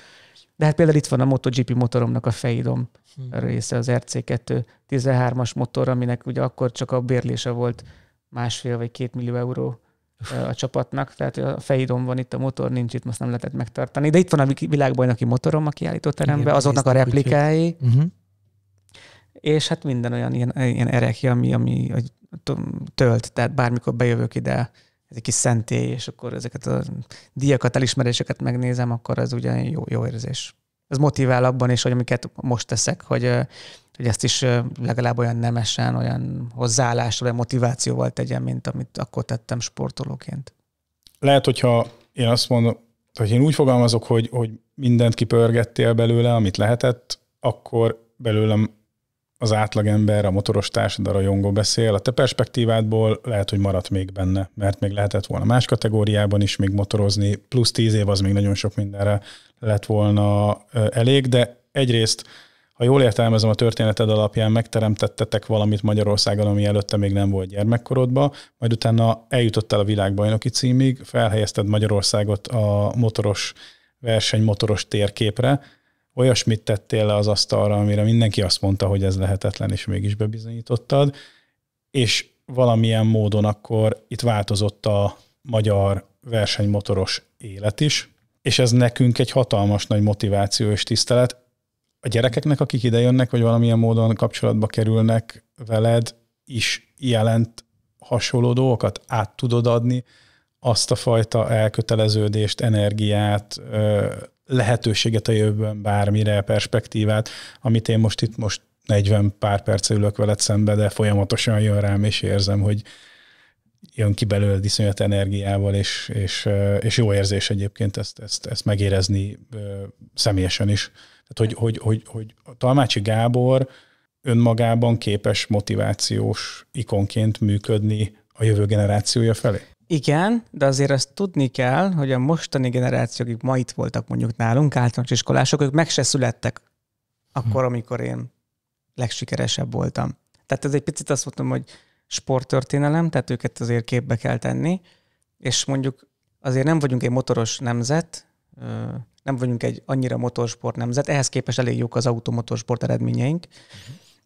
De hát például itt van a MotoGP motoromnak a fejidom hmm. része, az RC2 13-as motor, aminek ugye akkor csak a bérlése volt másfél vagy két millió euró eh, a csapatnak, tehát a fejidom van itt a motor, nincs itt, most nem lehetett megtartani. De itt van a világbajnoki motorom a kiállító teremben, azoknak a replikái, uh-huh. és hát minden olyan ilyen, ilyen erekje, ami, ami tölt, tehát bármikor bejövök ide, ez egy kis szentély, és akkor ezeket a díjakat, elismeréseket megnézem, akkor ez ugyan jó, jó érzés. Ez motivál abban is, hogy amiket most teszek, hogy, hogy ezt is legalább olyan nemesen, olyan hozzáállással, olyan motivációval tegyem, mint amit akkor tettem sportolóként. Lehet, hogyha én azt mondom, hogy én úgy fogalmazok, hogy, hogy mindent kipörgettél belőle, amit lehetett, akkor belőlem az átlagember, a motoros társad, a rajongó beszél, a te perspektívádból lehet, hogy maradt még benne, mert még lehetett volna más kategóriában is még motorozni, plusz tíz év az még nagyon sok mindenre lett volna elég, de egyrészt, ha jól értelmezem a történeted alapján, megteremtettetek valamit Magyarországon, ami előtte még nem volt gyermekkorodban, majd utána eljutottál a világbajnoki címig, felhelyezted Magyarországot a motoros verseny motoros térképre, olyasmit tettél le az asztalra, amire mindenki azt mondta, hogy ez lehetetlen, és mégis bebizonyítottad, és valamilyen módon akkor itt változott a magyar versenymotoros élet is, és ez nekünk egy hatalmas nagy motiváció és tisztelet. A gyerekeknek, akik ide jönnek, vagy valamilyen módon kapcsolatba kerülnek veled, is jelent hasonló dolgokat? Át tudod adni azt a fajta elköteleződést, energiát, lehetőséget a jövőben, bármire, perspektívát, amit én most itt most 40 pár perc ülök veled szembe, de folyamatosan jön rám, és érzem, hogy jön ki belőled iszonyat energiával, és, és, és jó érzés egyébként ezt, ezt, ezt megérezni személyesen is. Tehát, hogy, hogy, hogy, hogy a Talmácsi Gábor önmagában képes motivációs ikonként működni a jövő generációja felé? Igen, de azért azt tudni kell, hogy a mostani generációk, akik ma itt voltak mondjuk nálunk, általános iskolások, ők meg se születtek akkor, hm. amikor én legsikeresebb voltam. Tehát ez egy picit azt mondtam, hogy sporttörténelem, tehát őket azért képbe kell tenni, és mondjuk azért nem vagyunk egy motoros nemzet, nem vagyunk egy annyira motorsport nemzet, ehhez képest elég jók az automotorsport eredményeink.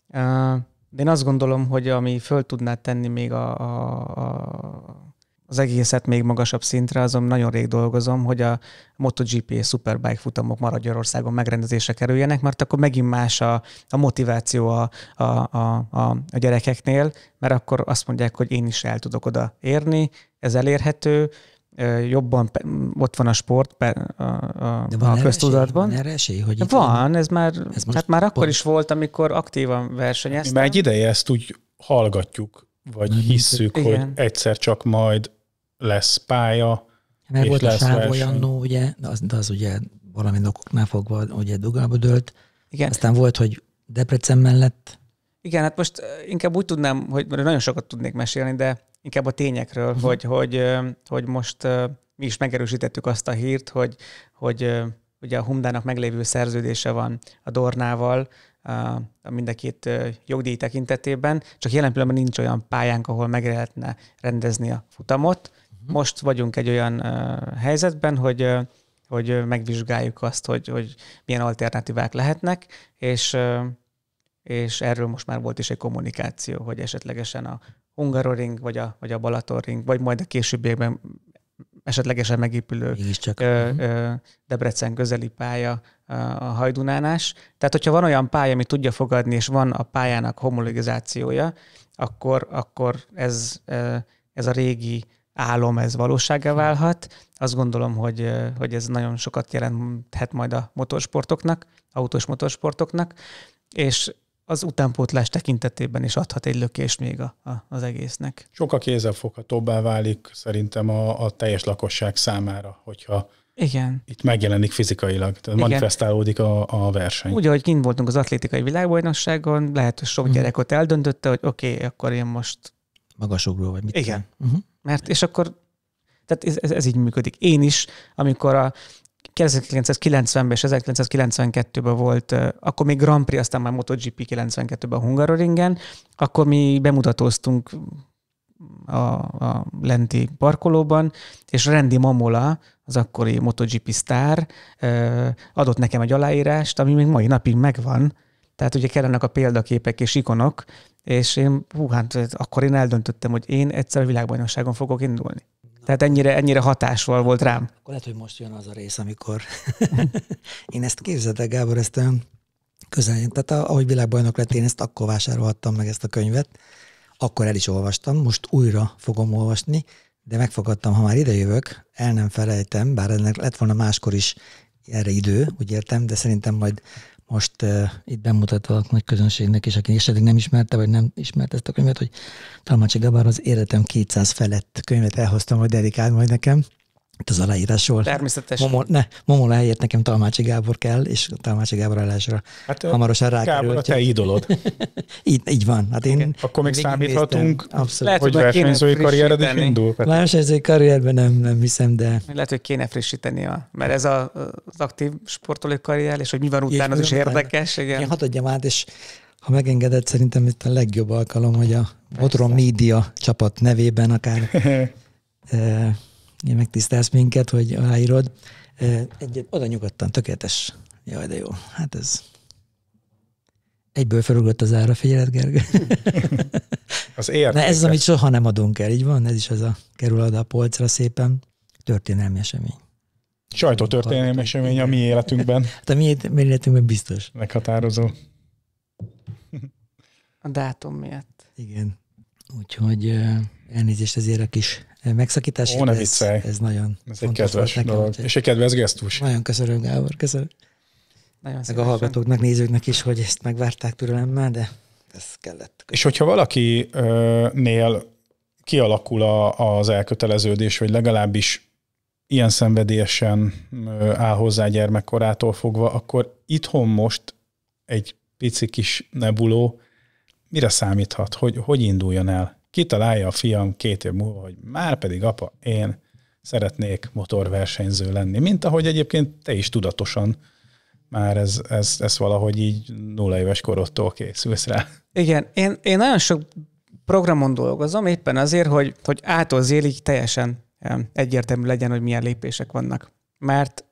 uh De én azt gondolom, hogy ami föl tudná tenni még a, a, a az egészet még magasabb szintre, azon nagyon rég dolgozom, hogy a MotoGP Superbike futamok Magyarországon megrendezésre kerüljenek, mert akkor megint más a, a motiváció a, a, a, a gyerekeknél, mert akkor azt mondják, hogy én is el tudok oda érni, ez elérhető, jobban ott van a sport a, a, De van a köztudatban. Esély, van erre esély, hogy itt van, van, ez már, ez hát már pont... akkor is volt, amikor aktívan versenyeztem. Mi már egy ideje ezt úgy hallgatjuk, vagy hisszük, hogy egyszer csak majd lesz pálya, Meg volt lesz a sáv olyan, no, ugye, de az, de az ugye valami okoknál fogva ugye dugába dőlt. Igen. Aztán volt, hogy Debrecen mellett. Igen, hát most inkább úgy tudnám, hogy nagyon sokat tudnék mesélni, de inkább a tényekről, uh-huh. hogy, hogy, hogy most mi is megerősítettük azt a hírt, hogy, hogy ugye a Humdának meglévő szerződése van a Dornával, a mind a két jogdíj tekintetében, csak jelen pillanatban nincs olyan pályánk, ahol meg lehetne rendezni a futamot, Uh-huh. Most vagyunk egy olyan uh, helyzetben, hogy uh, hogy megvizsgáljuk azt, hogy, hogy milyen alternatívák lehetnek, és, és erről most már volt is egy kommunikáció, hogy esetlegesen a Hungaroring, vagy a, vagy a Balatonring, vagy majd a későbbiekben esetlegesen megépülő csak. Ö, uh-huh. ö, Debrecen közeli pálya a hajdunánás. Tehát, hogyha van olyan pálya, ami tudja fogadni, és van a pályának homologizációja, akkor, akkor ez, ez a régi álom ez valósága válhat. Azt gondolom, hogy, hogy ez nagyon sokat jelenthet majd a motorsportoknak, autós motorsportoknak, és az utánpótlás tekintetében is adhat egy lökést még a, a, az egésznek. Sokkal kézzelfoghatóbbá válik szerintem a, a teljes lakosság számára, hogyha igen. Itt megjelenik fizikailag, tehát Igen. manifestálódik a, a verseny. Ugye, ahogy kint voltunk az atlétikai világbajnokságon, lehet, hogy sok mhm. ott eldöntötte, hogy oké, okay, akkor én most... Magasugró vagy mit? Igen. Uh-huh. Mert és akkor, tehát ez, ez, ez így működik. Én is, amikor a 1990-ben és 1992-ben volt, akkor még Grand Prix, aztán már MotoGP 92-ben a Hungaroringen, akkor mi bemutatóztunk a, a lenti parkolóban, és Randy Mamola, az akkori MotoGP sztár, adott nekem egy aláírást, ami még mai napig megvan, tehát ugye kellenek a példaképek és ikonok, és én, hú, hát akkor én eldöntöttem, hogy én egyszer a világbajnokságon fogok indulni. Tehát ennyire, ennyire hatásval volt rám. Akkor lehet, hogy most jön az a rész, amikor én ezt el, Gábor, ezt olyan közel, tehát ahogy világbajnok lett, én ezt akkor vásárolhattam meg ezt a könyvet, akkor el is olvastam, most újra fogom olvasni, de megfogadtam, ha már idejövök, el nem felejtem, bár ennek lett volna máskor is erre idő, úgy értem, de szerintem majd most uh, itt bemutatva a nagy közönségnek és aki esetleg nem ismerte, vagy nem ismerte ezt a könyvet, hogy Talmácsi Gabár az Életem 200 felett könyvet elhoztam, vagy dedikált majd nekem itt az volt. Természetesen. Momol, ne, Momola helyett nekem Talmácsi Gábor kell, és Talmácsi Gábor állásra hát, hamarosan rá Gábor a te idolod. így, így van. Hát én okay. Akkor még számíthatunk, abszolút. Lehet, hogy versenyzői karriered is indul. Versenyzői karrierben nem, nem hiszem, de... Lehet, hogy kéne frissíteni, a, mert ez a, az aktív sportolói karrier, és hogy mi van utána, az is érdekes. Igen. Én hadd adjam át, és ha megengedett, szerintem itt a legjobb alkalom, hogy a Botron Média csapat nevében akár megtisztelsz minket, hogy aláírod. Egyet oda nyugodtan, tökéletes. Jaj, de jó. Hát ez Egyből felugrott az ára, figyeled, Gergő? Az értékes. Na ez az, amit soha nem adunk el, így van? Ez is az a kerül oda a polcra szépen. Történelmi esemény. történelmi esemény a mi életünkben. Hát a mi életünkben biztos. Meghatározó. A dátum miatt. Igen. Úgyhogy elnézést ezért a kis megszakítás. Ó, ne Ez, ez nagyon Ez egy kedves nekem, dolog. És egy kedves gesztus. Nagyon köszönöm, Gábor, köszönöm. Nagyon meg szívesen. a hallgatóknak, nézőknek is, hogy ezt megvárták türelemmel, de ez kellett. És hogyha valakinél kialakul a, az elköteleződés, vagy legalábbis ilyen szenvedélyesen áll hozzá gyermekkorától fogva, akkor itthon most egy pici kis nebuló mire számíthat? Hogy, hogy induljon el? kitalálja a fiam két év múlva, hogy már pedig apa, én szeretnék motorversenyző lenni, mint ahogy egyébként te is tudatosan már ez, ez, ez valahogy így nulla éves korodtól készülsz rá. Igen, én, én nagyon sok programon dolgozom, éppen azért, hogy, hogy ától zélig teljesen egyértelmű legyen, hogy milyen lépések vannak. Mert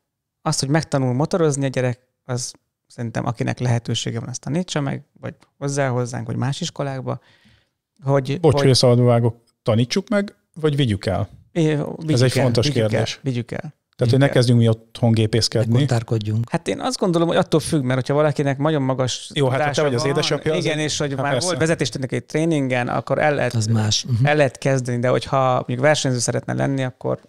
azt, hogy megtanul motorozni a gyerek, az szerintem akinek lehetősége van, azt tanítsa meg, vagy hozzá hozzánk, vagy más iskolákba, hogy, Bocs, hogy, hogy a vágok, tanítsuk meg, vagy vigyük el? É, vigyük Ez egy el, fontos vigyük kérdés. El, vigyük el. Tehát, hogy ne kezdjünk mi otthon gépészkedni. Kontárkodjunk. Hát én azt gondolom, hogy attól függ, mert hogyha valakinek nagyon magas Jó, hát te vagy az édesapja. Igen, azért. és hogy hát már persze. volt vezetéstechnikai egy tréningen, akkor el lehet, az más. Uh-huh. el lehet kezdeni, de hogyha mondjuk versenyző szeretne lenni, akkor,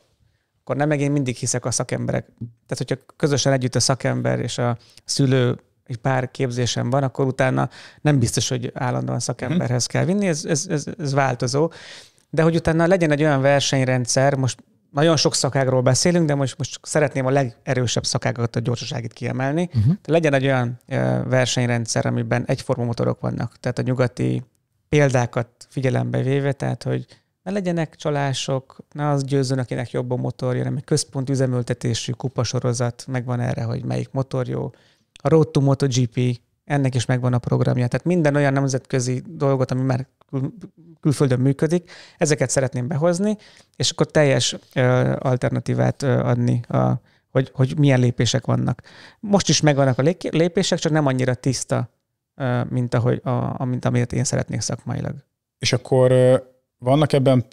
akkor nem meg én mindig hiszek a szakemberek. Tehát, hogyha közösen együtt a szakember és a szülő egy pár képzésem van, akkor utána nem biztos, hogy állandóan szakemberhez kell vinni, ez, ez, ez, ez változó. De hogy utána legyen egy olyan versenyrendszer, most nagyon sok szakágról beszélünk, de most, most szeretném a legerősebb szakágokat, a gyorsaságit kiemelni. Uh-huh. Mhm. Tehát legyen egy olyan versenyrendszer, amiben egyforma motorok vannak. Tehát a nyugati példákat figyelembe véve, tehát hogy ne legyenek csalások, ne az győzön, akinek jobb a motorja, hanem egy központ üzemeltetésű kupasorozat, megvan erre, hogy melyik motor jó, a Road to MotoGP, ennek is megvan a programja. Tehát minden olyan nemzetközi dolgot, ami már kül- külföldön működik, ezeket szeretném behozni, és akkor teljes ö, alternatívát ö, adni, a, hogy, hogy milyen lépések vannak. Most is megvannak a lépések, csak nem annyira tiszta, ö, mint, ahogy, a, mint amit én szeretnék szakmailag. És akkor vannak ebben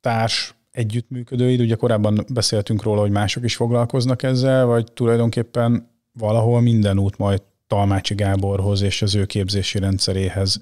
társ együttműködőid, ugye korábban beszéltünk róla, hogy mások is foglalkoznak ezzel, vagy tulajdonképpen valahol minden út majd Talmácsi Gáborhoz és az ő képzési rendszeréhez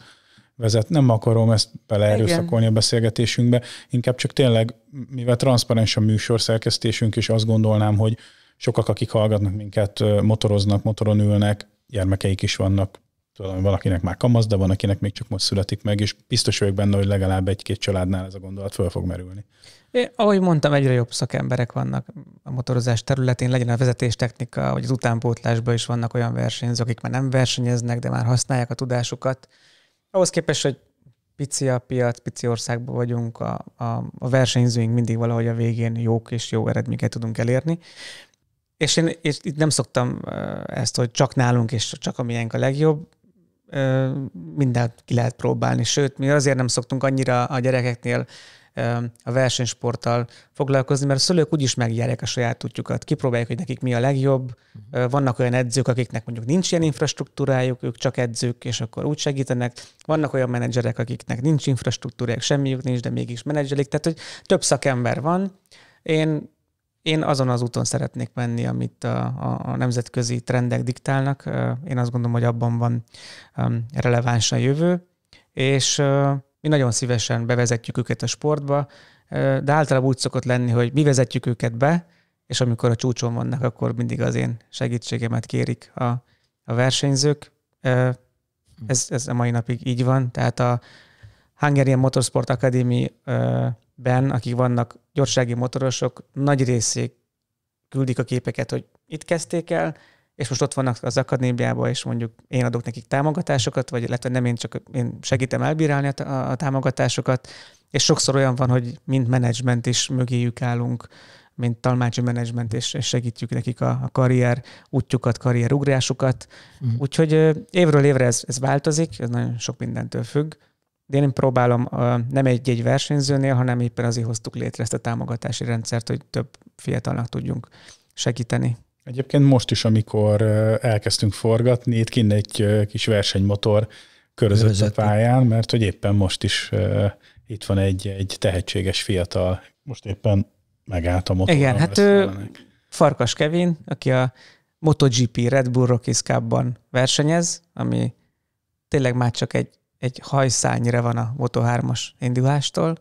vezet. Nem akarom ezt beleerőszakolni a beszélgetésünkbe, inkább csak tényleg, mivel transzparens a műsor szerkesztésünk, és azt gondolnám, hogy sokak, akik hallgatnak minket, motoroznak, motoron ülnek, gyermekeik is vannak, tudom, valakinek már kamasz, de van, akinek még csak most születik meg, és biztos vagyok benne, hogy legalább egy-két családnál ez a gondolat föl fog merülni. É, ahogy mondtam, egyre jobb szakemberek vannak a motorozás területén, legyen a vezetéstechnika, vagy az utánpótlásban is vannak olyan versenyzők, akik már nem versenyeznek, de már használják a tudásukat. Ahhoz képest, hogy pici a piac, pici országban vagyunk, a, a, a versenyzőink mindig valahogy a végén jók és jó eredményeket tudunk elérni. És én és itt nem szoktam ezt, hogy csak nálunk és csak a miénk a legjobb, mindent ki lehet próbálni. Sőt, mi azért nem szoktunk annyira a gyerekeknél a versenysporttal foglalkozni, mert a szülők úgyis megjárják a saját útjukat, kipróbálják, hogy nekik mi a legjobb. Vannak olyan edzők, akiknek mondjuk nincs ilyen infrastruktúrájuk, ők csak edzők, és akkor úgy segítenek. Vannak olyan menedzserek, akiknek nincs infrastruktúrájuk, semmiük nincs, de mégis menedzselik. Tehát, hogy több szakember van. Én én azon az úton szeretnék menni, amit a, a, a nemzetközi trendek diktálnak. Én azt gondolom, hogy abban van releváns a jövő, és uh, mi nagyon szívesen bevezetjük őket a sportba, de általában úgy szokott lenni, hogy mi vezetjük őket be, és amikor a csúcson vannak, akkor mindig az én segítségemet kérik a, a versenyzők. Ez, ez a mai napig így van, tehát a Hungarian Motorsport Academy-ben, akik vannak gyorsági motorosok, nagy részét küldik a képeket, hogy itt kezdték el, és most ott vannak az akadémiában, és mondjuk én adok nekik támogatásokat, vagy lehet, nem én csak én segítem elbírálni a, a támogatásokat, és sokszor olyan van, hogy mint menedzsment is mögéjük állunk, mint talmácsi menedzsment, és, segítjük nekik a, a karrier útjukat, ugrásukat. Mm. Úgyhogy évről évre ez, ez változik, ez nagyon sok mindentől függ, de én próbálom a, nem egy-egy versenyzőnél, hanem éppen azért hoztuk létre ezt a támogatási rendszert, hogy több fiatalnak tudjunk segíteni. Egyébként most is, amikor elkezdtünk forgatni, itt kint egy kis versenymotor körözött Körözette. a pályán, mert hogy éppen most is itt van egy, egy tehetséges fiatal, most éppen megállt a motor. Igen, hát ő Farkas Kevin, aki a MotoGP Red Bull Rockies Cup-ban versenyez, ami tényleg már csak egy, egy hajszányra van a Moto3-as indulástól.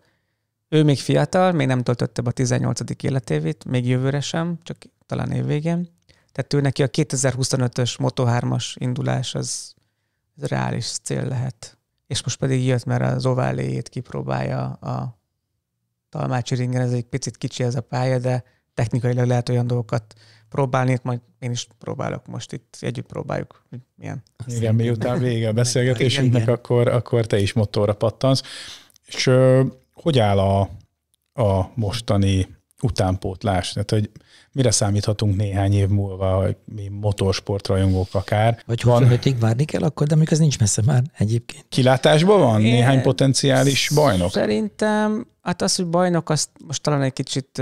Ő még fiatal, még nem töltötte be a 18. életévét, még jövőre sem, csak talán évvégén. Tehát ő neki a 2025-ös Moto3-as indulás az, az reális cél lehet. És most pedig jött, mert az ováléjét kipróbálja a Talmácsi ringen, ez egy picit kicsi ez a pálya, de technikailag lehet olyan dolgokat próbálni, itt majd én is próbálok most itt, együtt próbáljuk, hogy milyen. Igen, miután vége a beszélgetésünknek, akkor, akkor te is motorra pattansz. És hogy áll a, a mostani utánpótlás, tehát hogy mire számíthatunk néhány év múlva, hogy mi motorsportrajongók akár. Vagy van. 25 várni kell akkor, de mondjuk ez nincs messze már egyébként. Kilátásban van Én néhány potenciális bajnok? Szerintem, hát az, hogy bajnok, azt most talán egy kicsit...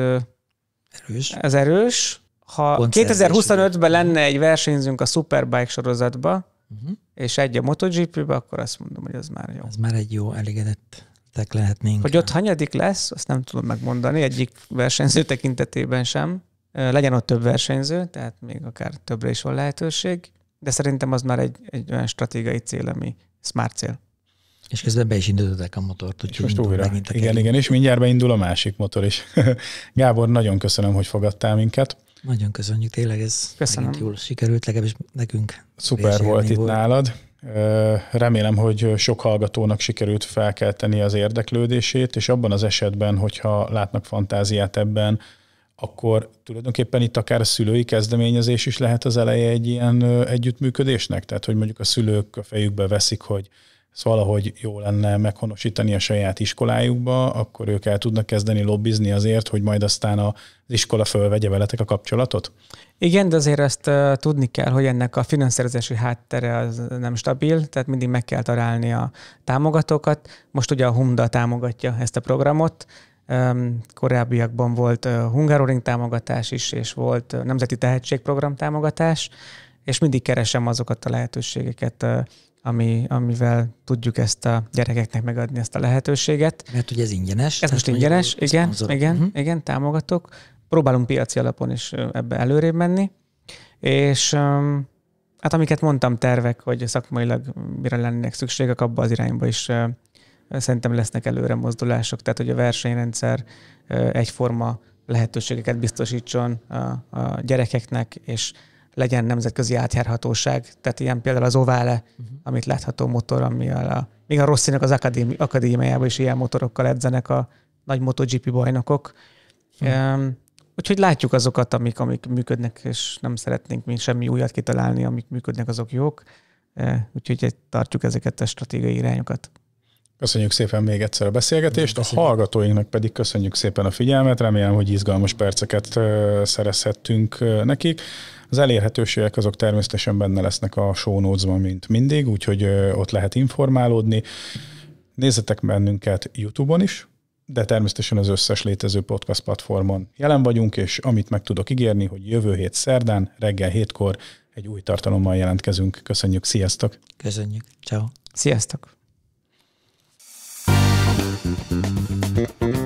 Erős. Ez erős. Ha 2025-ben lenne egy versenyzünk a Superbike sorozatba, uh-huh. és egy a MotoGP-be, akkor azt mondom, hogy az már jó. Az már egy jó, elégedett érintettek lehetnénk. Hogy ott hanyadik lesz, azt nem tudom megmondani, egyik versenyző tekintetében sem. Legyen ott több versenyző, tehát még akár többre is van lehetőség, de szerintem az már egy, egy olyan stratégiai cél, ami smart cél. És közben be is indították a motort, úgyhogy most újra. Megint igen, el. igen, és mindjárt beindul a másik motor is. Gábor, nagyon köszönöm, hogy fogadtál minket. Nagyon köszönjük, tényleg ez Köszönöm. jól sikerült, legalábbis nekünk. Szuper volt itt volt. nálad. Remélem, hogy sok hallgatónak sikerült felkelteni az érdeklődését, és abban az esetben, hogyha látnak fantáziát ebben, akkor tulajdonképpen itt akár a szülői kezdeményezés is lehet az eleje egy ilyen együttműködésnek? Tehát, hogy mondjuk a szülők a fejükbe veszik, hogy szóval valahogy jó lenne meghonosítani a saját iskolájukba, akkor ők el tudnak kezdeni lobbizni azért, hogy majd aztán az iskola fölvegye veletek a kapcsolatot? Igen, de azért ezt uh, tudni kell, hogy ennek a finanszírozási háttere az nem stabil, tehát mindig meg kell találni a támogatókat. Most ugye a Humda támogatja ezt a programot, um, korábbiakban volt uh, Hungaroring támogatás is, és volt uh, Nemzeti Tehetségprogram támogatás, és mindig keresem azokat a lehetőségeket, ami, amivel tudjuk ezt a gyerekeknek megadni ezt a lehetőséget. Mert ugye ez ingyenes. Ez most ingyenes, mondjuk, igen, szponzor. igen, uh-huh. igen, támogatok. Próbálunk piaci alapon is ebbe előrébb menni, és hát amiket mondtam, tervek, hogy szakmailag mire lennének szükségek, abba az irányba is szerintem lesznek előre mozdulások, tehát hogy a versenyrendszer egyforma lehetőségeket biztosítson a, a gyerekeknek, és legyen nemzetközi átjárhatóság. Tehát ilyen például az Ovale, uh-huh. amit látható motor, ami a, még a Rosszinak az akadémi, akadémiájában is ilyen motorokkal edzenek a nagy MotoGP bajnokok. Uh-huh. Um, úgyhogy látjuk azokat, amik, amik működnek, és nem szeretnénk mi semmi újat kitalálni, amik működnek, azok jók. Uh, úgyhogy tartjuk ezeket a stratégiai irányokat. Köszönjük szépen még egyszer a beszélgetést, a hallgatóinknak pedig köszönjük szépen a figyelmet, remélem, hogy izgalmas perceket szerezhettünk nekik. Az elérhetőségek azok természetesen benne lesznek a show notes-ban, mint mindig, úgyhogy ott lehet informálódni. Nézzetek bennünket YouTube-on is, de természetesen az összes létező podcast platformon jelen vagyunk, és amit meg tudok ígérni, hogy jövő hét szerdán reggel hétkor egy új tartalommal jelentkezünk. Köszönjük, sziasztok! Köszönjük, ciao. Sziasztok! Thank you.